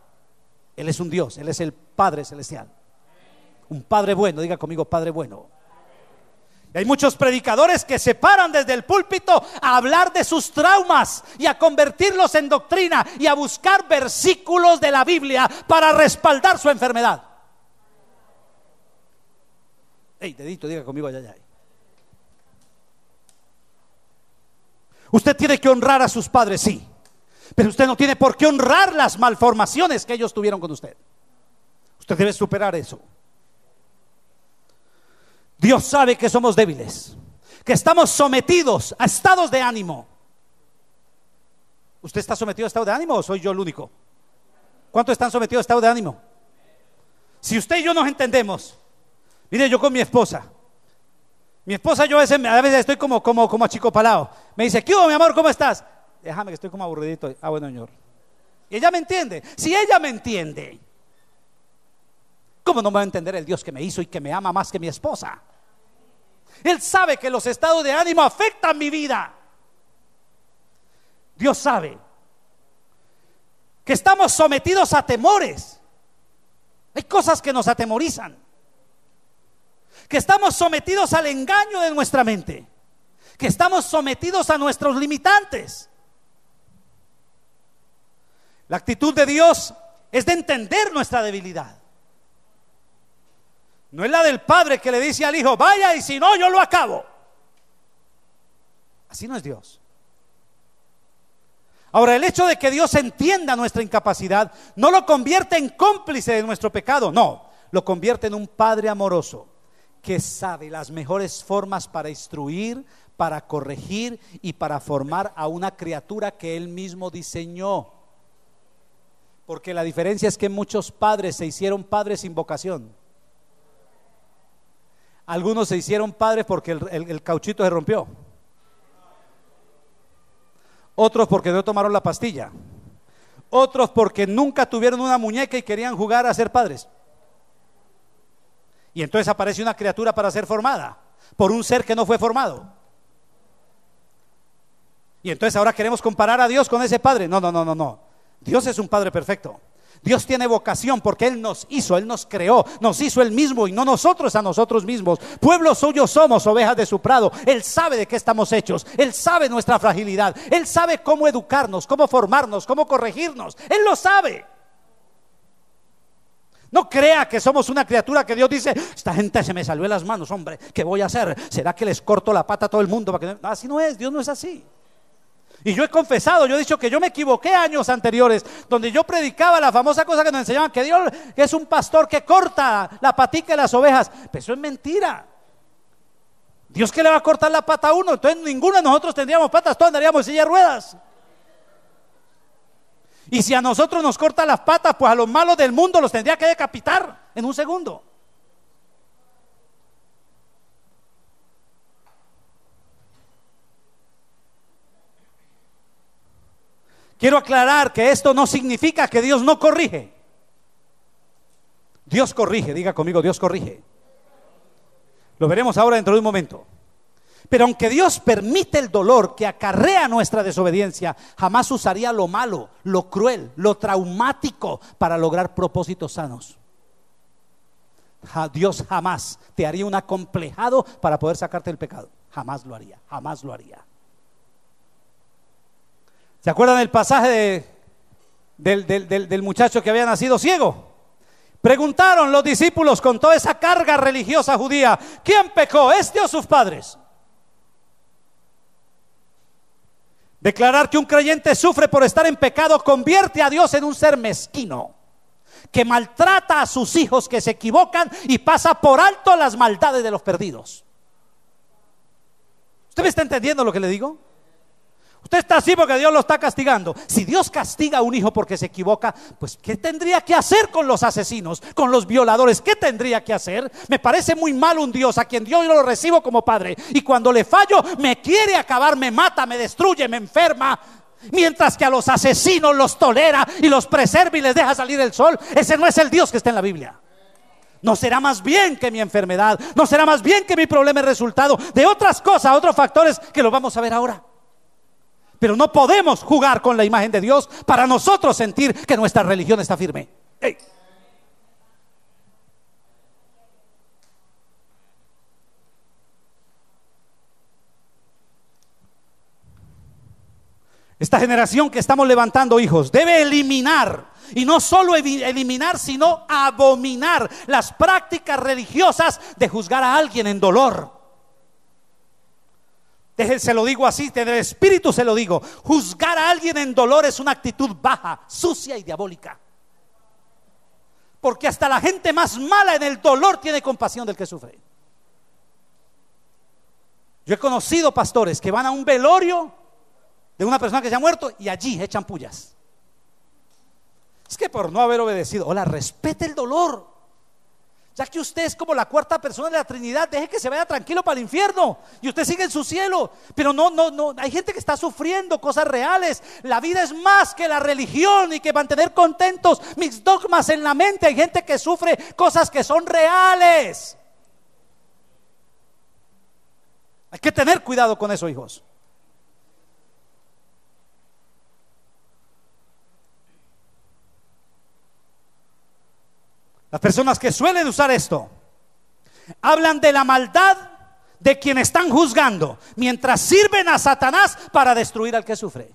Él es un Dios, Él es el Padre Celestial. Un Padre bueno, diga conmigo, Padre bueno. Hay muchos predicadores que se paran desde el púlpito a hablar de sus traumas y a convertirlos en doctrina y a buscar versículos de la Biblia para respaldar su enfermedad. Ey dedito, diga conmigo Usted tiene que honrar a sus padres, sí. Pero usted no tiene por qué honrar las malformaciones que ellos tuvieron con usted. Usted debe superar eso. Dios sabe que somos débiles, que estamos sometidos a estados de ánimo. ¿Usted está sometido a estado de ánimo o soy yo el único? ¿Cuántos están sometidos a estado de ánimo? Si usted y yo nos entendemos, mire, yo con mi esposa, mi esposa yo a veces, estoy como, como, como palado, Me dice, ¿qué hubo, mi amor? ¿Cómo estás? Déjame que estoy como aburridito. Ah, bueno, señor. Y ella me entiende. Si ella me entiende, ¿Cómo no me va a entender el Dios que me hizo y que me ama más que mi esposa? Él sabe que los estados de ánimo afectan mi vida. Dios sabe que estamos sometidos a temores. Hay cosas que nos atemorizan. Que estamos sometidos al engaño de nuestra mente. Que estamos sometidos a nuestros limitantes. La actitud de Dios es de entender nuestra debilidad. No es la del padre que le dice al hijo, vaya y si no, yo lo acabo. Así no es Dios. Ahora, el hecho de que Dios entienda nuestra incapacidad no lo convierte en cómplice de nuestro pecado, no, lo convierte en un Padre amoroso que sabe las mejores formas para instruir, para corregir y para formar a una criatura que Él mismo diseñó. Porque la diferencia es que muchos padres se hicieron padres sin vocación. Algunos se hicieron padres porque el, cauchito se rompió. Otros porque no tomaron la pastilla. Otros porque nunca tuvieron una muñeca y querían jugar a ser padres. Y entonces aparece una criatura para ser formada por un ser que no fue formado. Y entonces ahora queremos comparar a Dios con ese padre. No, no, no, no, no. Dios es un padre perfecto. Dios tiene vocación porque Él nos hizo, Él nos creó, nos hizo Él mismo y no nosotros a nosotros mismos. Pueblo suyo somos, ovejas de su prado. Él sabe de qué estamos hechos, Él sabe nuestra fragilidad, Él sabe cómo educarnos, cómo formarnos, cómo corregirnos. Él lo sabe. No crea que somos una criatura que Dios dice, esta gente se me salió las manos, hombre, ¿qué voy a hacer? ¿Será que les corto la pata a todo el mundo? Para que no? Así no es, Dios no es así. Y yo he confesado, yo he dicho que yo me equivoqué años anteriores, donde yo predicaba la famosa cosa que nos enseñaban, que Dios es un pastor que corta la patica de las ovejas. Pero eso es mentira. Dios que le va a cortar la pata a uno, entonces ninguno de nosotros tendríamos patas, todos andaríamos en silla de ruedas. Y si a nosotros nos corta las patas, pues a los malos del mundo los tendría que decapitar en un segundo. Quiero aclarar que esto no significa que Dios no corrige. Dios corrige, diga conmigo, Dios corrige. Lo veremos ahora dentro de un momento. Pero aunque Dios permite el dolor que acarrea nuestra desobediencia, jamás usaría lo malo, lo cruel, lo traumático para lograr propósitos sanos. Dios jamás te haría un acomplejado para poder sacarte el pecado. Jamás lo haría, jamás lo haría. ¿Se acuerdan del pasaje del, muchacho que había nacido ciego? Preguntaron los discípulos con toda esa carga religiosa judía, ¿quién pecó, este o sus padres? Declarar que un creyente sufre por estar en pecado convierte a Dios en un ser mezquino, que maltrata a sus hijos que se equivocan y pasa por alto las maldades de los perdidos. ¿Usted me está entendiendo lo que le digo? Usted está así porque Dios lo está castigando. Si Dios castiga a un hijo porque se equivoca, pues ¿qué tendría que hacer con los asesinos, con los violadores? ¿Qué tendría que hacer? Me parece muy mal un Dios a quien Dios yo lo recibo como padre. Y cuando le fallo, me quiere acabar, me mata, me destruye, me enferma. Mientras que a los asesinos los tolera y los preserva y les deja salir el sol. Ese no es el Dios que está en la Biblia. No será más bien que mi enfermedad, no será más bien que mi problema es resultado de otras cosas, otros factores que lo vamos a ver ahora. Pero no podemos jugar con la imagen de Dios para nosotros sentir que nuestra religión está firme. Esta generación que estamos levantando, hijos, debe eliminar, y no solo eliminar, sino abominar las prácticas religiosas de juzgar a alguien en dolor. Déjense se lo digo así, desde el espíritu se lo digo. Juzgar a alguien en dolor es una actitud baja, sucia y diabólica. Porque hasta la gente más mala en el dolor tiene compasión del que sufre. Yo he conocido pastores que van a un velorio de una persona que se ha muerto y allí echan pullas. Es que por no haber obedecido, hola, respete el dolor. Ya que usted es como la cuarta persona de la Trinidad, deje que se vaya tranquilo para el infierno y usted sigue en su cielo. Pero no, no, no, hay gente que está sufriendo cosas reales. La vida es más que la religión y que mantener contentos mis dogmas en la mente. Hay gente que sufre cosas que son reales. Hay que tener cuidado con eso, hijos. Las personas que suelen usar esto hablan de la maldad de quien están juzgando, mientras sirven a Satanás para destruir al que sufre.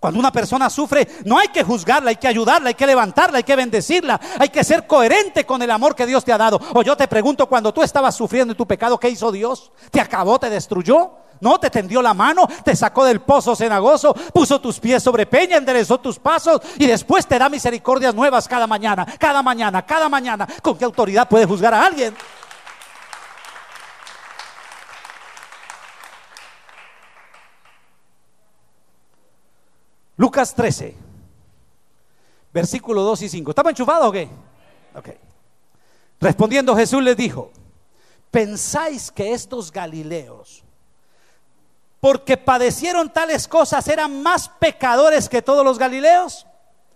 Cuando una persona sufre, no hay que juzgarla, hay que ayudarla, hay que levantarla, hay que bendecirla, hay que ser coherente con el amor que Dios te ha dado. O yo te pregunto, cuando tú estabas sufriendo en tu pecado, ¿qué hizo Dios? ¿Te acabó, te destruyó? No, te tendió la mano, te sacó del pozo cenagoso, puso tus pies sobre peña, enderezó tus pasos y después te da misericordias nuevas cada mañana, cada mañana, cada mañana. ¿Con qué autoridad puede juzgar a alguien? Lucas 13, versículo 2 y 5. ¿Estaba enchufado o qué? Ok. Respondiendo Jesús les dijo, ¿pensáis que estos Galileos porque padecieron tales cosas, eran más pecadores que todos los galileos?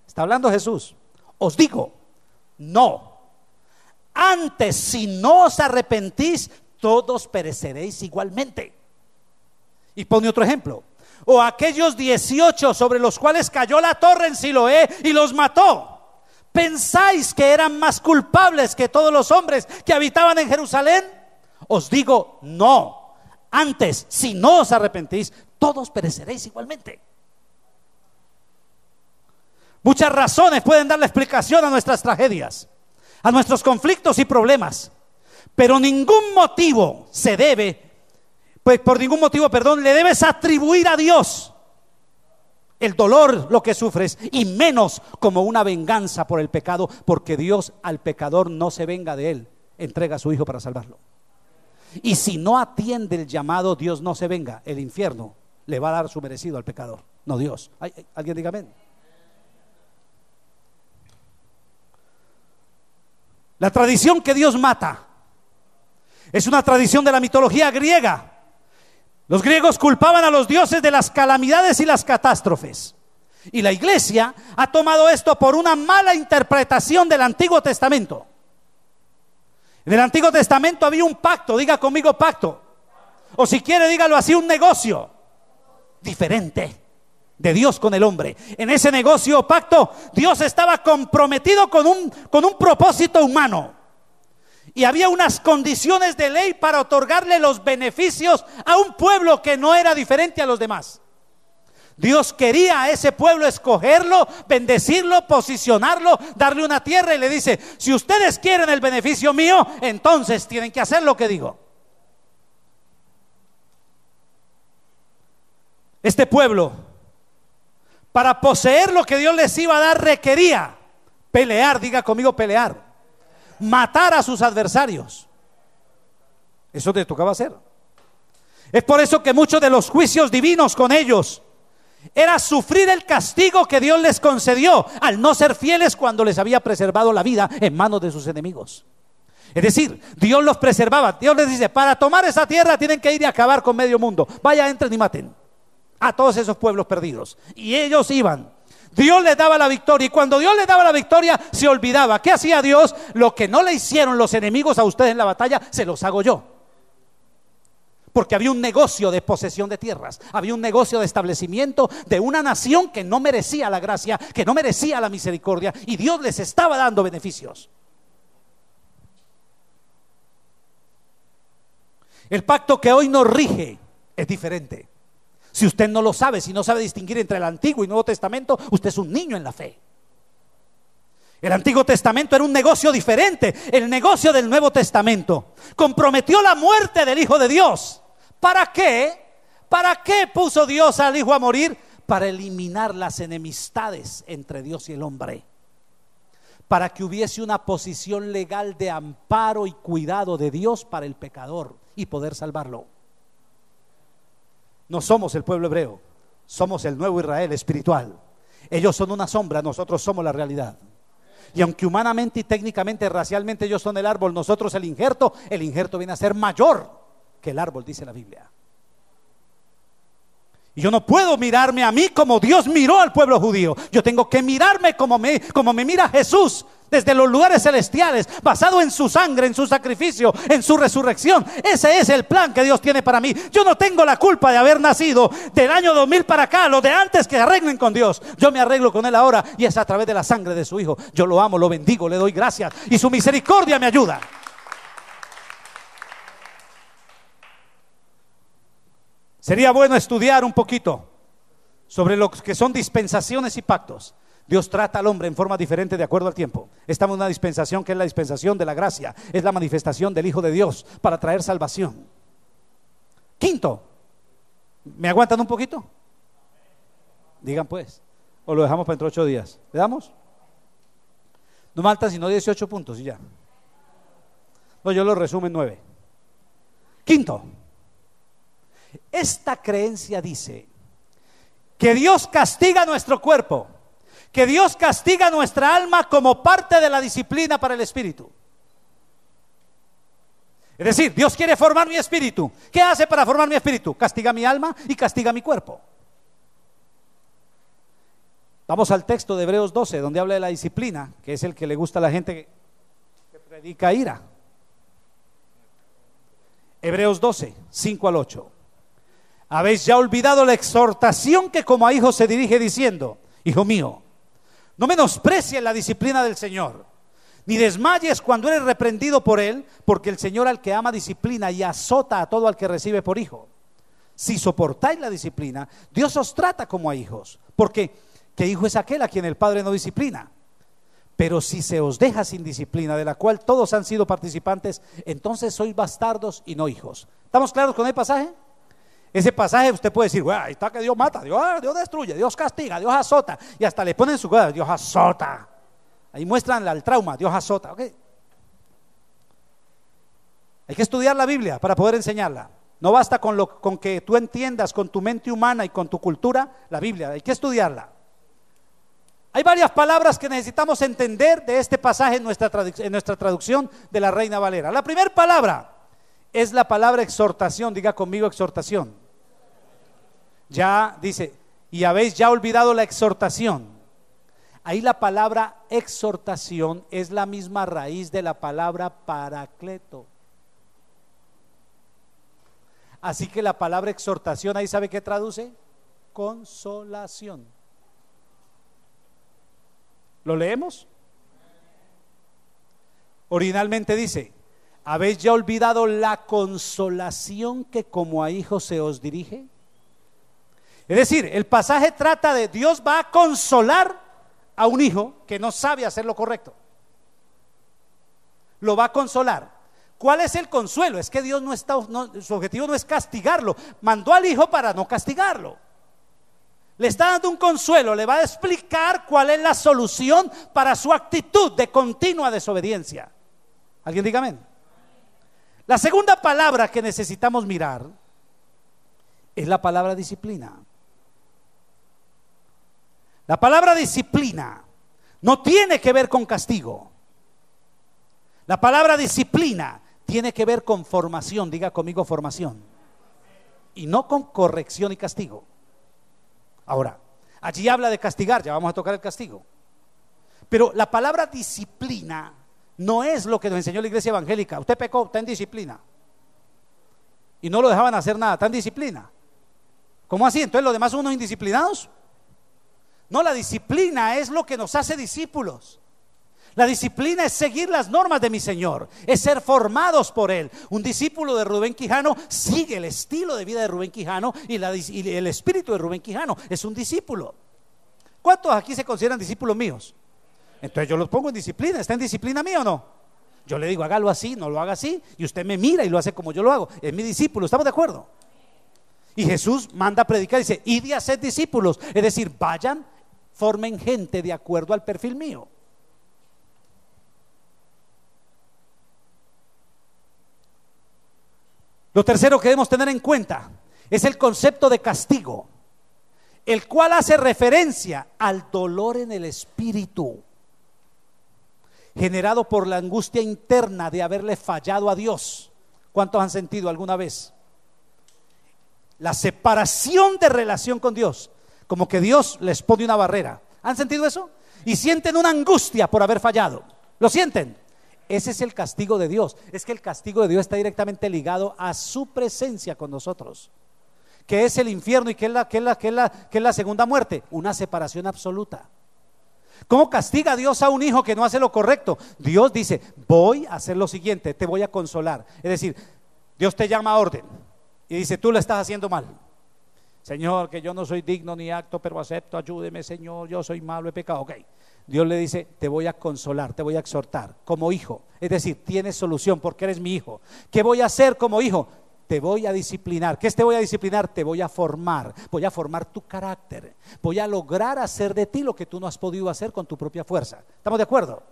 Está hablando Jesús. Os digo, no. Antes, si no os arrepentís, todos pereceréis igualmente. Y pone otro ejemplo. O aquellos 18 sobre los cuales cayó la torre en Siloé y los mató. ¿Pensáis que eran más culpables que todos los hombres que habitaban en Jerusalén? Os digo, no antes, si no os arrepentís, todos pereceréis igualmente. Muchas razones pueden dar la explicación a nuestras tragedias, a nuestros conflictos y problemas, pero ningún motivo se debe, pues por ningún motivo, perdón, le debes atribuir a Dios el dolor, lo que sufres, y menos como una venganza por el pecado, porque Dios al pecador no se venga de él, entrega a su Hijo para salvarlo. Y si no atiende el llamado, Dios no se venga. El infierno le va a dar su merecido al pecador, no Dios. ¿Alguien diga amén? La tradición que Dios mata es una tradición de la mitología griega. Los griegos culpaban a los dioses de las calamidades y las catástrofes. Y la iglesia ha tomado esto por una mala interpretación del Antiguo Testamento. En el Antiguo Testamento había un pacto, diga conmigo pacto. O si quiere, dígalo así, un negocio diferente de Dios con el hombre. En ese negocio pacto, Dios estaba comprometido con un, con un propósito humano. Y había unas condiciones de ley para otorgarle los beneficios a un pueblo que no era diferente a los demás. Dios quería a ese pueblo escogerlo, bendecirlo, posicionarlo, darle una tierra y le dice, si ustedes quieren el beneficio mío, entonces tienen que hacer lo que digo. Este pueblo, para poseer lo que Dios les iba a dar, requería pelear, diga conmigo pelear, matar a sus adversarios. Eso te tocaba hacer. Es por eso que muchos de los juicios divinos con ellos era sufrir el castigo que Dios les concedió al no ser fieles cuando les había preservado la vida en manos de sus enemigos. Es decir, Dios los preservaba. Dios les dice, para tomar esa tierra tienen que ir y acabar con medio mundo. Vaya, entren y maten a todos esos pueblos perdidos. Y ellos iban. Dios les daba la victoria. Y cuando Dios les daba la victoria, se olvidaba. ¿Qué hacía Dios? Lo que no le hicieron los enemigos a ustedes en la batalla, se los hago yo. Porque había un negocio de posesión de tierras, había un negocio de establecimiento de una nación que no merecía la gracia, que no merecía la misericordia, y Dios les estaba dando beneficios. El pacto que hoy nos rige es diferente. Si usted no lo sabe, si no sabe distinguir entre el Antiguo y Nuevo Testamento, usted es un niño en la fe. El Antiguo Testamento era un negocio diferente, el negocio del Nuevo Testamento. Comprometió la muerte del Hijo de Dios. ¿Para qué? ¿Para qué puso Dios al Hijo a morir? Para eliminar las enemistades entre Dios y el hombre. Para que hubiese una posición legal de amparo y cuidado de Dios para el pecador y poder salvarlo. No somos el pueblo hebreo, somos el nuevo Israel espiritual. Ellos son una sombra, nosotros somos la realidad. Y aunque humanamente y técnicamente, racialmente ellos son el árbol, nosotros el injerto, el injerto viene a ser mayor que el árbol, dice la Biblia. Y yo no puedo mirarme a mí como Dios miró al pueblo judío. Yo tengo que mirarme como me, como me mira Jesús, desde los lugares celestiales, basado en su sangre, en su sacrificio, en su resurrección. Ese es el plan que Dios tiene para mí. Yo no tengo la culpa de haber nacido del año 2000 para acá, lo de antes que arreglen con Dios. Yo me arreglo con Él ahora y es a través de la sangre de su Hijo. Yo lo amo, lo bendigo, le doy gracias y su misericordia me ayuda. Sería bueno estudiar un poquito sobre lo que son dispensaciones y pactos. Dios trata al hombre en forma diferente de acuerdo al tiempo. Estamos en una dispensación que es la dispensación de la gracia, es la manifestación del Hijo de Dios para traer salvación. Quinto, ¿me aguantan un poquito? Digan pues, o lo dejamos para dentro ocho días. ¿Le damos? No faltan sino 18 puntos y ya. No, yo lo resumo en nueve. Quinto, esta creencia dice que Dios castiga nuestro cuerpo que Dios castiga nuestra alma como parte de la disciplina para el espíritu. Es decir, Dios quiere formar mi espíritu. ¿Qué hace para formar mi espíritu? Castiga mi alma y castiga mi cuerpo. Vamos al texto de Hebreos 12, donde habla de la disciplina, que es el que le gusta a la gente que predica ira. Hebreos 12, 5 al 8. Habéis ya olvidado la exhortación que como a hijos se dirige diciendo, Hijo mío, no menosprecies la disciplina del Señor, ni desmayes cuando eres reprendido por Él, porque el Señor al que ama disciplina y azota a todo al que recibe por hijo. Si soportáis la disciplina, Dios os trata como a hijos, porque ¿qué hijo es aquel a quien el Padre no disciplina? Pero si se os deja sin disciplina, de la cual todos han sido participantes, entonces sois bastardos y no hijos. ¿Estamos claros con el pasaje? Ese pasaje usted puede decir, ahí está que Dios mata, ah, Dios, destruye, Dios castiga, Dios azota. Y hasta le ponen su cara, Dios azota. Ahí muestran el trauma, Dios azota. Hay que estudiar la Biblia para poder enseñarla. No basta con, lo, con que tú entiendas con tu mente humana y con tu cultura la Biblia, hay que estudiarla. Hay varias palabras que necesitamos entender de este pasaje nuestra, en nuestra traducción de la Reina Valera. La primera palabra es la palabra exhortación, diga conmigo exhortación. Ya dice, y habéis ya olvidado la exhortación. Ahí la palabra exhortación es la misma raíz de la palabra paracleto. Así que la palabra exhortación, ahí sabe qué traduce? Consolación. ¿Lo leemos? Originalmente dice, ¿Habéis ya olvidado la consolación que como a hijo se os dirige? Es decir, el pasaje trata de Dios va a consolar a un hijo que no sabe hacer lo correcto. Lo va a consolar. ¿Cuál es el consuelo? Es que Dios no está, su objetivo no es castigarlo. Mandó al hijo para no castigarlo. Le está dando un consuelo, le va a explicar cuál es la solución para su actitud de continua desobediencia. ¿Alguien diga amén? La segunda palabra que necesitamos mirar es la palabra disciplina. La palabra disciplina no tiene que ver con castigo. La palabra disciplina tiene que ver con formación, diga conmigo formación, y no con corrección y castigo. Ahora, allí habla de castigar, ya vamos a tocar el castigo. Pero la palabra disciplina no es lo que nos enseñó la iglesia evangélica. Usted pecó, está en disciplina. Y no lo dejaban hacer nada, está en disciplina. ¿Cómo así? Entonces los demás son unos indisciplinados. No, la disciplina es lo que nos hace discípulos. La disciplina es seguir las normas de mi Señor, es ser formados por Él. Un discípulo de Rubén Quijano sigue el estilo de vida de Rubén Quijano y, y el espíritu de Rubén Quijano. Es un discípulo. ¿Cuántos aquí se consideran discípulos míos? Entonces yo los pongo en disciplina. ¿Está en disciplina mío o no? Yo le digo, hágalo así, no lo haga así. Y usted me mira y lo hace como yo lo hago. Es mi discípulo, ¿estamos de acuerdo? Y Jesús manda a predicar y dice, id y haced discípulos. Es decir, vayan, formen gente de acuerdo al perfil mío. Lo tercero que debemos tener en cuenta es el concepto de castigo, el cual hace referencia al dolor en el espíritu generado por la angustia interna de haberle fallado a Dios. ¿Cuántos han sentido alguna vez? La separación de relación con Dios, como que Dios les pone una barrera. ¿Han sentido eso? Y sienten una angustia por haber fallado. ¿Lo sienten? Ese es el castigo de Dios. Es que el castigo de Dios está directamente ligado a su presencia con nosotros, que es el infierno y que es la, que la, que es la segunda muerte, una separación absoluta. ¿Cómo castiga Dios a un hijo que no hace lo correcto? Dios dice, voy a hacer lo siguiente, te voy a consolar. Es decir, Dios te llama a orden y dice, tú lo estás haciendo mal. Señor, que yo no soy digno ni acto, pero acepto, ayúdeme, Señor, yo soy malo, he pecado. Ok, Dios le dice, te voy a consolar, te voy a exhortar como hijo. Es decir, tienes solución porque eres mi hijo. ¿Qué voy a hacer como hijo? te voy a disciplinar. ¿Qué es te voy a disciplinar? Te voy a formar, voy a formar tu carácter, voy a lograr hacer de ti lo que tú no has podido hacer con tu propia fuerza. ¿Estamos de acuerdo?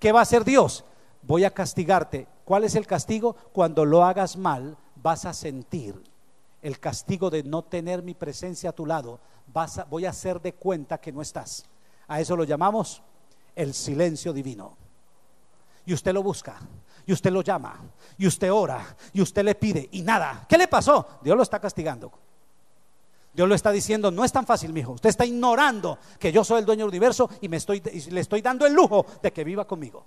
¿Qué va a hacer Dios? Voy a castigarte. ¿Cuál es el castigo? Cuando lo hagas mal, vas a sentir el castigo de no tener mi presencia a tu lado. Vas voy a hacer de cuenta que no estás. A eso lo llamamos el silencio divino. Y usted lo busca y usted lo llama, y usted ora, y usted le pide, y nada. ¿Qué le pasó? Dios lo está castigando. Dios lo está diciendo, no es tan fácil, mi hijo. Usted está ignorando que yo soy el dueño del universo y, me estoy, le estoy dando el lujo de que viva conmigo.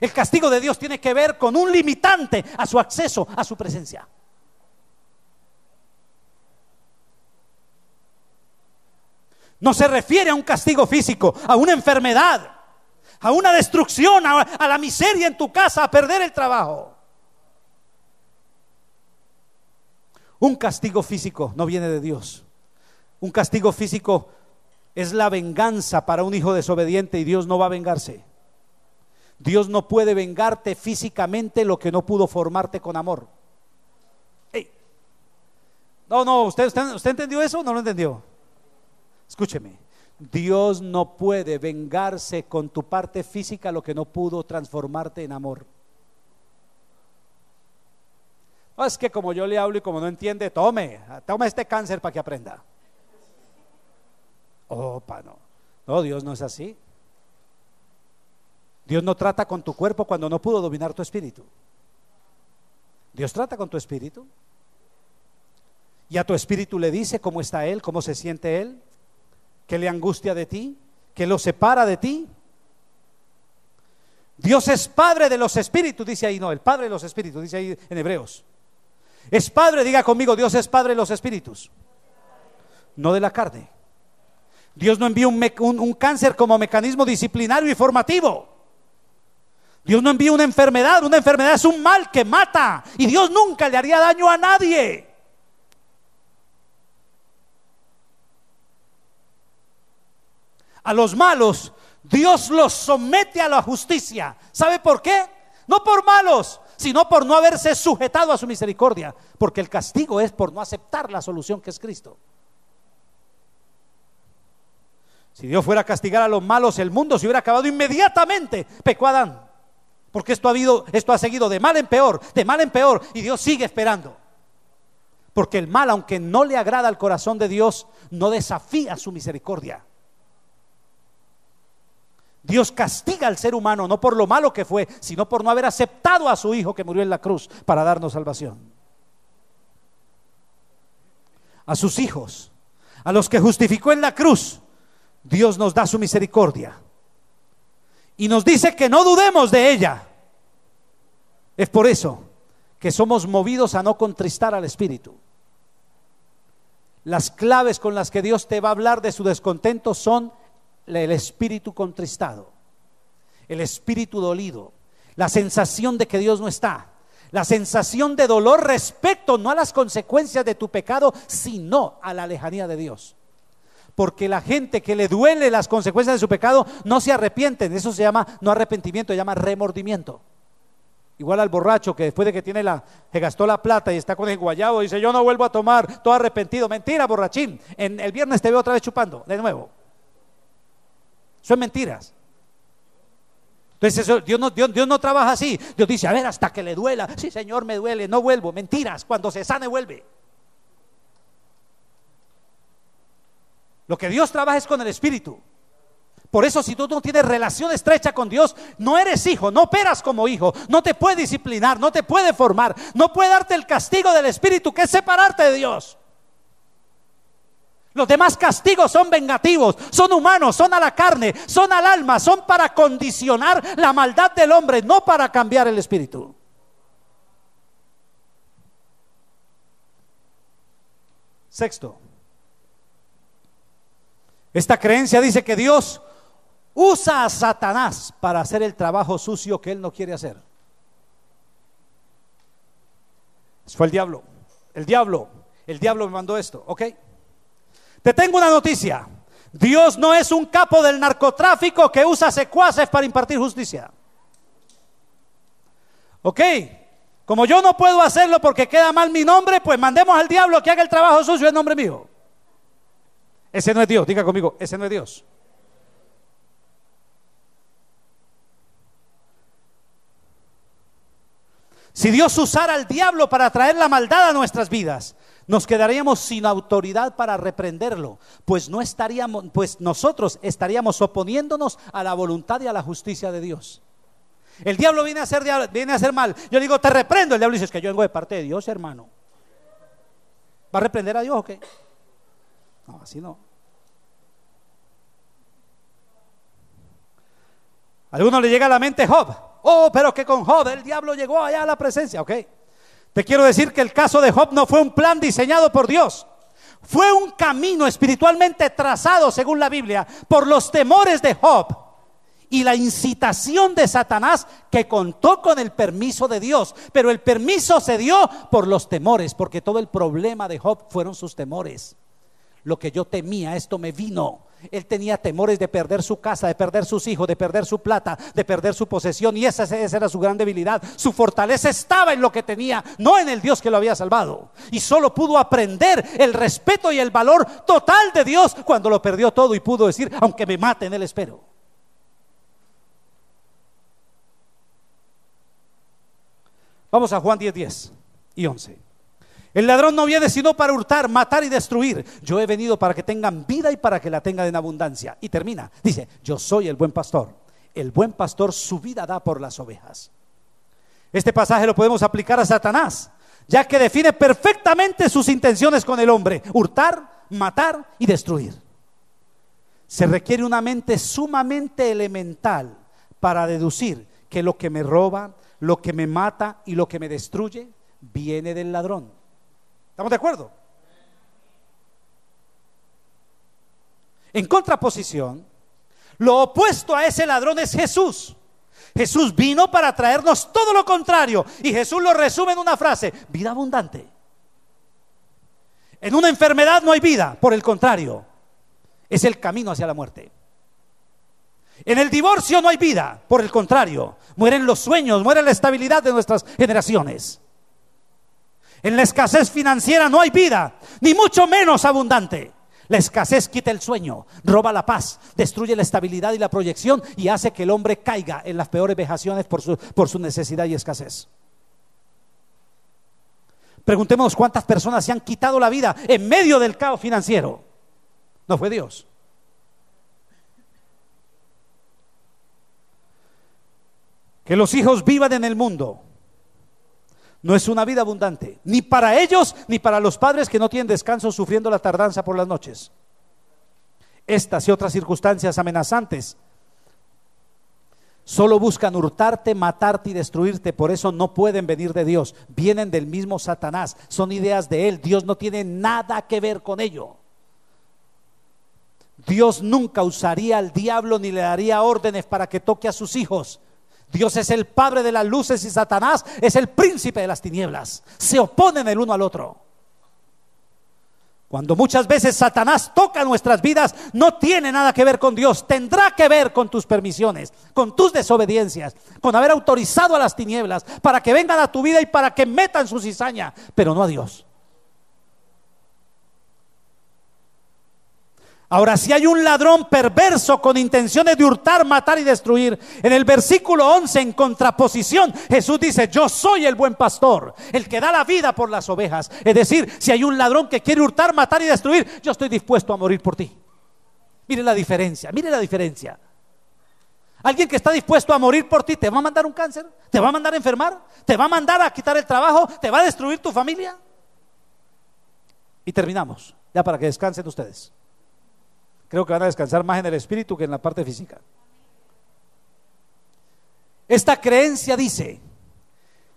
El castigo de Dios tiene que ver con un limitante a su acceso, a su presencia. No se refiere a un castigo físico, a una enfermedad, a una destrucción, a, la miseria en tu casa, a perder el trabajo. Un castigo físico no viene de Dios. Un castigo físico es la venganza para un hijo desobediente y Dios no va a vengarse. Dios no puede vengarte físicamente lo que no pudo formarte con amor. No, no, usted entendió eso o no lo entendió? Escúcheme. Dios no puede vengarse con tu parte física lo que no pudo transformarte en amor. es que como yo le hablo y como no entiende, tome, tome este cáncer para que aprenda. Opa, no. No, Dios no es así. Dios no trata con tu cuerpo cuando no pudo dominar tu espíritu. Dios trata con tu espíritu. Y a tu espíritu le dice cómo está Él, cómo se siente Él que le angustia de ti, que lo separa de ti. Dios es Padre de los Espíritus, dice ahí, no, el Padre de los Espíritus, dice ahí en Hebreos. Es Padre, diga conmigo, Dios es Padre de los Espíritus, no de la carne. Dios no envía un, un cáncer como mecanismo disciplinario y formativo. Dios no envía una enfermedad, una enfermedad es un mal que mata y Dios nunca le haría daño a nadie. a los malos, Dios los somete a la justicia. ¿Sabe por qué? No por malos, sino por no haberse sujetado a su misericordia, porque el castigo es por no aceptar la solución que es Cristo. Si Dios fuera a castigar a los malos, el mundo se hubiera acabado inmediatamente, pecó Porque esto ha, habido, esto ha seguido de mal en peor, de mal en peor, y Dios sigue esperando. Porque el mal, aunque no le agrada al corazón de Dios, no desafía su misericordia. Dios castiga al ser humano no por lo malo que fue, sino por no haber aceptado a su Hijo que murió en la cruz para darnos salvación. A sus hijos, a los que justificó en la cruz, Dios nos da su misericordia. Y nos dice que no dudemos de ella. Es por eso que somos movidos a no contristar al Espíritu. Las claves con las que Dios te va a hablar de su descontento son el espíritu contristado, el espíritu dolido, la sensación de que Dios no está, la sensación de dolor respecto no a las consecuencias de tu pecado, sino a la lejanía de Dios. Porque la gente que le duele las consecuencias de su pecado no se arrepiente, Eso se llama no arrepentimiento, se llama remordimiento. Igual al borracho que después de que tiene la, se gastó la plata y está con el guayabo, dice yo no vuelvo a tomar, todo arrepentido. Mentira, borrachín. En, el viernes te veo otra vez chupando, de nuevo. Son mentiras. Entonces Dios, no, Dios, no, trabaja así. Dios dice, a ver, hasta que le duela. Sí, Señor, me duele, no vuelvo. Mentiras, cuando se sane vuelve. Lo que Dios trabaja es con el Espíritu. Por eso si tú no tienes relación estrecha con Dios, no eres hijo, no operas como hijo, no te puede disciplinar, no te puede formar, no puede darte el castigo del Espíritu, que es separarte de Dios. Los demás castigos son vengativos, son humanos, son a la carne, son al alma, son para condicionar la maldad del hombre, no para cambiar el espíritu. Sexto, esta creencia dice que Dios usa a Satanás para hacer el trabajo sucio que él no quiere hacer. Fue el diablo. El diablo. El diablo me mandó esto. Ok. Te tengo una noticia. Dios no es un capo del narcotráfico que usa secuaces para impartir justicia. ¿Ok? Como yo no puedo hacerlo porque queda mal mi nombre, pues mandemos al diablo que haga el trabajo sucio en nombre mío. Ese no es Dios, diga conmigo, ese no es Dios. Si Dios usara al diablo para traer la maldad a nuestras vidas, nos quedaríamos sin autoridad para reprenderlo, pues no estaríamos, pues nosotros estaríamos oponiéndonos a la voluntad y a la justicia de Dios. El diablo viene a hacer, viene a hacer mal. Yo digo, te reprendo. El diablo dice, es que yo vengo de parte de Dios, hermano. ¿Va a reprender a Dios o qué? No, así no. A alguno le llega a la mente Job. Oh, pero que con Job el diablo llegó allá a la presencia. Ok. Te quiero decir que el caso de Job no fue un plan diseñado por Dios. Fue un camino espiritualmente trazado, según la Biblia, por los temores de Job y la incitación de Satanás que contó con el permiso de Dios. Pero el permiso se dio por los temores, porque todo el problema de Job fueron sus temores. Lo que yo temía, esto me vino. Él tenía temores de perder su casa, de perder sus hijos, de perder su plata, de perder su posesión. Y esa, era su gran debilidad. Su fortaleza estaba en lo que tenía, no en el Dios que lo había salvado. Y solo pudo aprender el respeto y el valor total de Dios cuando lo perdió todo y pudo decir, aunque me maten, Él espero. Vamos a Juan 10, 10 y 11. El ladrón no viene sino para hurtar, matar y destruir. Yo he venido para que tengan vida y para que la tengan en abundancia. Y termina, dice, yo soy el buen pastor. El buen pastor su vida da por las ovejas. Este pasaje lo podemos aplicar a Satanás, ya que define perfectamente sus intenciones con el hombre, hurtar, matar y destruir. Se requiere una mente sumamente elemental para deducir que lo que me roba, lo que me mata y lo que me destruye viene del ladrón. ¿Estamos de acuerdo? En contraposición, lo opuesto a ese ladrón es Jesús. Jesús vino para traernos todo lo contrario. Y Jesús lo resume en una frase, vida abundante. En una enfermedad no hay vida, por el contrario, es el camino hacia la muerte. En el divorcio no hay vida, por el contrario, mueren los sueños, muere la estabilidad de nuestras generaciones. En la escasez financiera no hay vida, ni mucho menos abundante. La escasez quita el sueño, roba la paz, destruye la estabilidad y la proyección y hace que el hombre caiga en las peores vejaciones por su, necesidad y escasez. Preguntémonos cuántas personas se han quitado la vida en medio del caos financiero. No fue Dios. Que los hijos vivan en el mundo, no es una vida abundante, ni para ellos, ni para los padres que no tienen descanso sufriendo la tardanza por las noches. Estas y otras circunstancias amenazantes solo buscan hurtarte, matarte y destruirte, por eso no pueden venir de Dios, vienen del mismo Satanás, son ideas de él, Dios no tiene nada que ver con ello. Dios nunca usaría al diablo ni le daría órdenes para que toque a sus hijos. Dios es el Padre de las luces y Satanás es el príncipe de las tinieblas. Se oponen el uno al otro. Cuando muchas veces Satanás toca nuestras vidas, no tiene nada que ver con Dios, tendrá que ver con tus permisiones, con tus desobediencias, con haber autorizado a las tinieblas para que vengan a tu vida y para que metan su cizaña, pero no a Dios. Ahora, si hay un ladrón perverso con intenciones de hurtar, matar y destruir, en el versículo 11, en contraposición, Jesús dice, yo soy el buen pastor, el que da la vida por las ovejas. Es decir, si hay un ladrón que quiere hurtar, matar y destruir, yo estoy dispuesto a morir por ti. Mire la diferencia, mire la diferencia. Alguien que está dispuesto a morir por ti, ¿te va a mandar un cáncer? ¿Te va a mandar a enfermar? ¿Te va a mandar a quitar el trabajo? ¿Te va a destruir tu familia? Y terminamos, ya para que descansen ustedes. Creo que van a descansar más en el espíritu que en la parte física. Esta creencia dice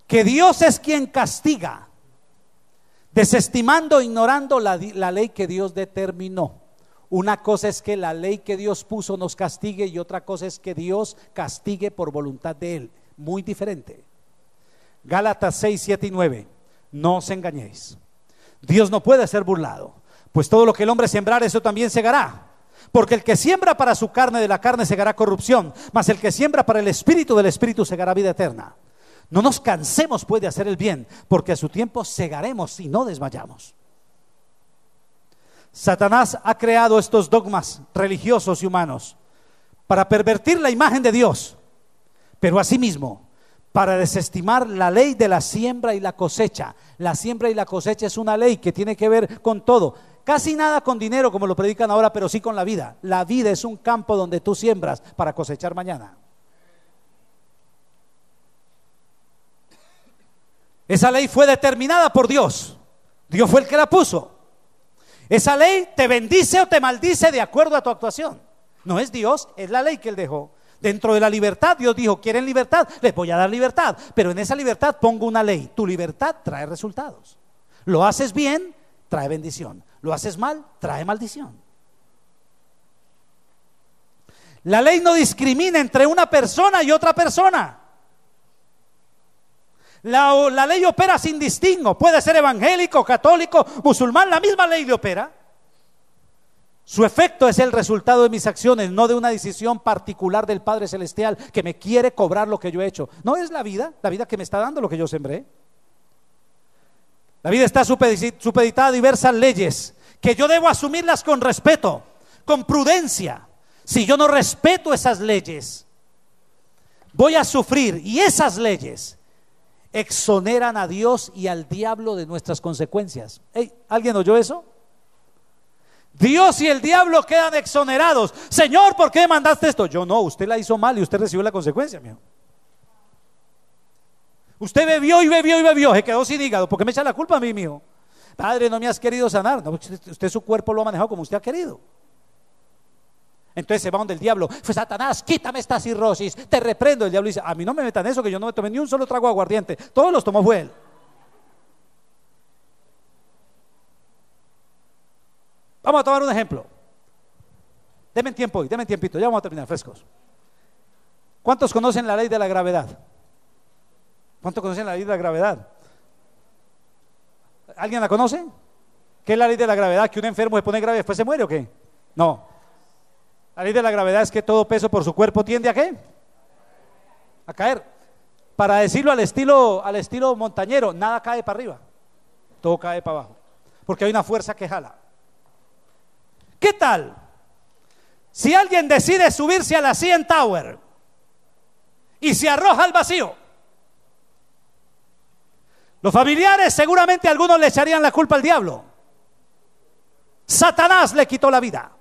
que Dios es quien castiga, desestimando, ignorando la, ley que Dios determinó. Una cosa es que la ley que Dios puso nos castigue y otra cosa es que Dios castigue por voluntad de Él. Muy diferente. Gálatas 6, 7 y 9. No os engañéis. Dios no puede ser burlado, pues todo lo que el hombre sembrar, eso también segará. Porque el que siembra para su carne de la carne segará corrupción, mas el que siembra para el espíritu del espíritu segará vida eterna. No nos cansemos pues de hacer el bien, porque a su tiempo segaremos y no desmayamos. Satanás ha creado estos dogmas religiosos y humanos para pervertir la imagen de Dios, pero asimismo para desestimar la ley de la siembra y la cosecha. La siembra y la cosecha es una ley que tiene que ver con todo. Casi nada con dinero, como lo predican ahora, pero sí con la vida. La vida es un campo donde tú siembras para cosechar mañana. Esa ley fue determinada por Dios. Dios fue el que la puso. Esa ley te bendice o te maldice de acuerdo a tu actuación. No es Dios, es la ley que Él dejó. Dentro de la libertad, Dios dijo, ¿quieren libertad? Les voy a dar libertad, pero en esa libertad pongo una ley. Tu libertad trae resultados. Lo haces bien, trae bendición. Lo haces mal, trae maldición. La ley no discrimina entre una persona y otra persona. La, la ley opera sin distingo. Puede ser evangélico, católico, musulmán, la misma ley le opera. Su efecto es el resultado de mis acciones, no de una decisión particular del Padre Celestial que me quiere cobrar lo que yo he hecho. No es la vida, la vida que me está dando lo que yo sembré. La vida está supeditada a diversas leyes que yo debo asumirlas con respeto, con prudencia. Si yo no respeto esas leyes, voy a sufrir y esas leyes exoneran a Dios y al diablo de nuestras consecuencias. ¿Alguien oyó eso? Dios y el diablo quedan exonerados. Señor, ¿por qué mandaste esto? Yo no, usted la hizo mal y usted recibió la consecuencia, mío. Usted bebió y bebió y bebió, se quedó sin hígado. ¿Por qué me echa la culpa a mí, mío? Padre, no me has querido sanar. usted, su cuerpo lo ha manejado como usted ha querido. Entonces se va donde el diablo, fue Satanás, quítame esta cirrosis, te reprendo. El diablo dice, a mí no me metan eso, que yo no me tomé ni un solo trago aguardiente. Todos los tomó fue él. Vamos a tomar un ejemplo. Deme tiempo hoy, deme tiempito, ya vamos a terminar frescos. ¿Cuántos conocen la ley de la gravedad? ¿Cuántos conocen la ley de la gravedad? ¿Alguien la conoce? ¿Qué es la ley de la gravedad? ¿Que un enfermo se pone grave y después se muere o qué? No. La ley de la gravedad es que todo peso por su cuerpo tiende a qué? A caer. Para decirlo al estilo, al estilo montañero, nada cae para arriba, todo cae para abajo. Porque hay una fuerza que jala. ¿Qué tal? Si alguien decide subirse a la cien Tower y se arroja al vacío, los familiares seguramente algunos le echarían la culpa al diablo. Satanás le quitó la vida.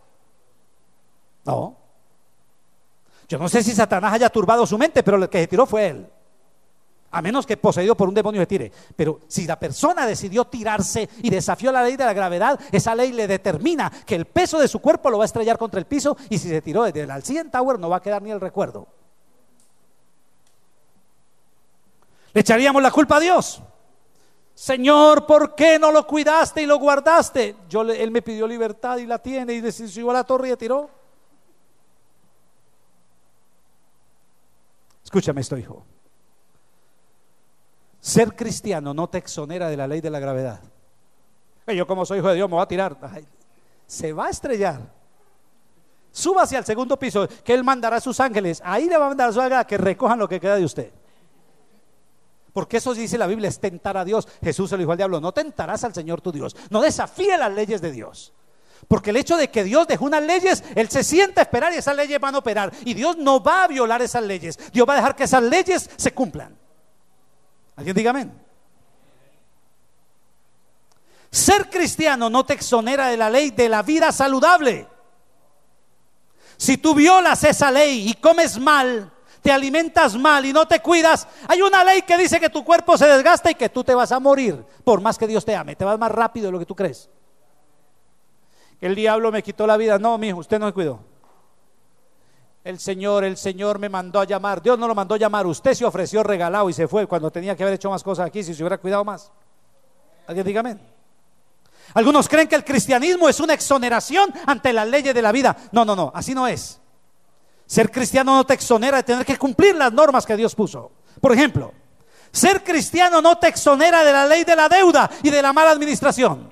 No. Yo no sé si Satanás haya turbado su mente, pero el que se tiró fue él. A menos que poseído por un demonio se tire. Pero si la persona decidió tirarse y desafió la ley de la gravedad, esa ley le determina que el peso de su cuerpo lo va a estrellar contra el piso y si se tiró desde el Alcien Tower no va a quedar ni el recuerdo. Le echaríamos la culpa a Dios. Señor, ¿por qué no lo cuidaste y lo guardaste? Yo, él me pidió libertad y la tiene y decidió a la torre y tiró. Escúchame esto, hijo. Ser cristiano no te exonera de la ley de la gravedad. Yo como soy hijo de Dios me voy a tirar. se va a estrellar. Súbase al segundo piso, que Él mandará a sus ángeles. Ahí le va a mandar a su ángel que recojan lo que queda de usted. Porque eso dice la Biblia, es tentar a Dios. Jesús se lo dijo al diablo, no tentarás al Señor tu Dios. No desafíe las leyes de Dios. Porque el hecho de que Dios dejó unas leyes, Él se sienta a esperar y esas leyes van a operar. Y Dios no va a violar esas leyes. Dios va a dejar que esas leyes se cumplan. ¿Alguien diga amén? Ser cristiano no te exonera de la ley de la vida saludable. Si tú violas esa ley y comes mal, te alimentas mal y no te cuidas, hay una ley que dice que tu cuerpo se desgasta y que tú te vas a morir, por más que Dios te ame, te vas más rápido de lo que tú crees. El diablo me quitó la vida. No, mijo, usted no me cuidó. El Señor, el Señor me mandó a llamar. Dios no lo mandó a llamar. Usted se ofreció regalado y se fue cuando tenía que haber hecho más cosas aquí si se hubiera cuidado más. Alguien dígame. Algunos creen que el cristianismo es una exoneración ante las leyes de la vida. No, no, no, así no es. Ser cristiano no te exonera de tener que cumplir las normas que Dios puso. Por ejemplo, ser cristiano no te exonera de la ley de la deuda y de la mala administración.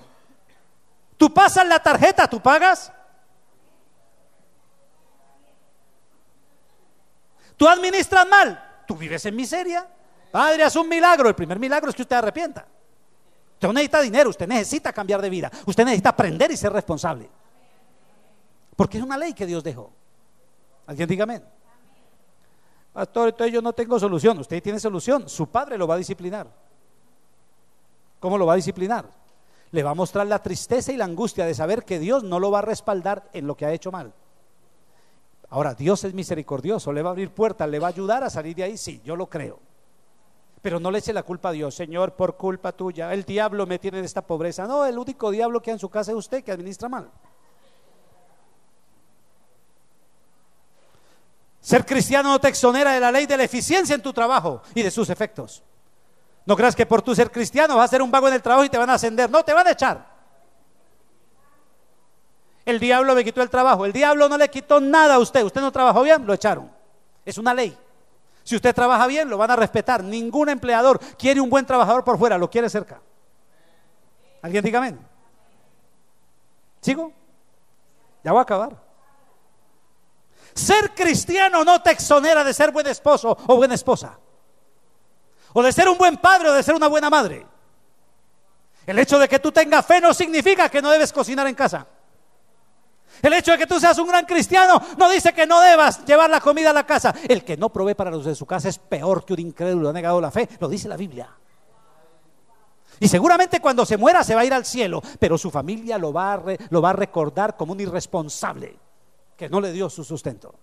Tú pasas la tarjeta, tú pagas. Tú administras mal, tú vives en miseria. Padre, haz un milagro. El primer milagro es que usted arrepienta. Usted necesita dinero, usted necesita cambiar de vida, usted necesita aprender y ser responsable. Porque es una ley que Dios dejó. Alguien dígame. Pastor, entonces yo no tengo solución. Usted tiene solución. Su padre lo va a disciplinar. ¿Cómo lo va a disciplinar? Le va a mostrar la tristeza y la angustia de saber que Dios no lo va a respaldar en lo que ha hecho mal. Ahora, Dios es misericordioso, le va a abrir puertas, le va a ayudar a salir de ahí, sí, yo lo creo. Pero no le eche la culpa a Dios, Señor, por culpa tuya. El diablo me tiene en esta pobreza. No, el único diablo que hay en su casa es usted que administra mal. Ser cristiano no te exonera de la ley de la eficiencia en tu trabajo y de sus efectos. No creas que por tú ser cristiano vas a ser un vago en el trabajo y te van a ascender. No, te van a echar. El diablo me quitó el trabajo. El diablo no le quitó nada a usted. Usted no trabajó bien, lo echaron. Es una ley. Si usted trabaja bien, lo van a respetar. Ningún empleador quiere un buen trabajador por fuera, lo quiere cerca. ¿Alguien diga amén? ¿Sigo? Ya voy a acabar. Ser cristiano no te exonera de ser buen esposo o buena esposa. O de ser un buen padre o de ser una buena madre. El hecho de que tú tengas fe no significa que no debes cocinar en casa. El hecho de que tú seas un gran cristiano no dice que no debas llevar la comida a la casa. El que no provee para los de su casa es peor que un incrédulo, ha negado la fe, lo dice la Biblia. Y seguramente cuando se muera se va a ir al cielo, pero su familia lo va a, lo va a recordar como un irresponsable que no le dio su sustento.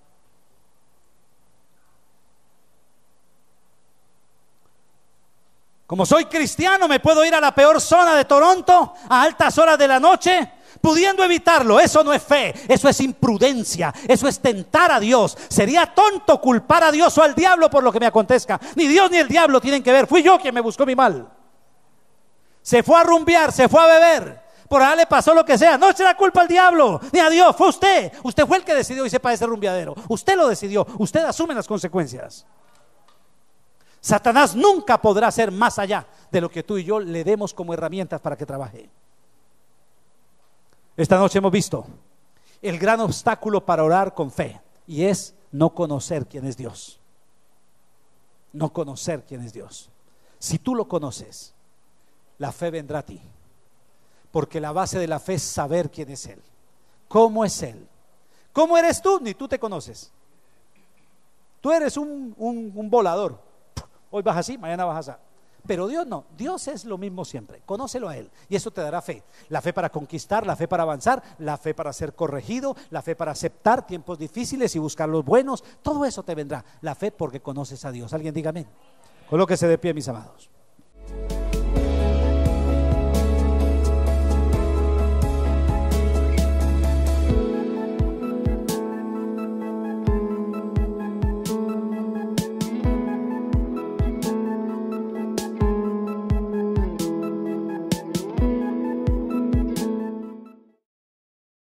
Como soy cristiano, me puedo ir a la peor zona de Toronto a altas horas de la noche pudiendo evitarlo. Eso no es fe, eso es imprudencia, eso es tentar a Dios. Sería tonto culpar a Dios o al diablo por lo que me acontezca. Ni Dios ni el diablo tienen que ver. Fui yo quien me buscó mi mal. Se fue a rumbear, se fue a beber. Por allá le pasó lo que sea. No será culpa al diablo, ni a Dios. Fue usted. Usted fue el que decidió irse para ese rumbeadero. Usted lo decidió. Usted asume las consecuencias. Satanás nunca podrá ser más allá de lo que tú y yo le demos como herramientas para que trabaje. Esta noche hemos visto el gran obstáculo para orar con fe y es no conocer quién es Dios. No conocer quién es Dios. Si tú lo conoces, la fe vendrá a ti. Porque la base de la fe es saber quién es Él. ¿Cómo es Él? ¿Cómo eres tú? Ni tú te conoces. Tú eres un, volador. Hoy vas así, mañana vas así. Pero Dios no, Dios es lo mismo siempre. Conócelo a Él y eso te dará fe. La fe para conquistar, la fe para avanzar, la fe para ser corregido, la fe para aceptar tiempos difíciles y buscar los buenos. Todo eso te vendrá. La fe porque conoces a Dios. Alguien diga amén. Colóquese de pie, mis amados.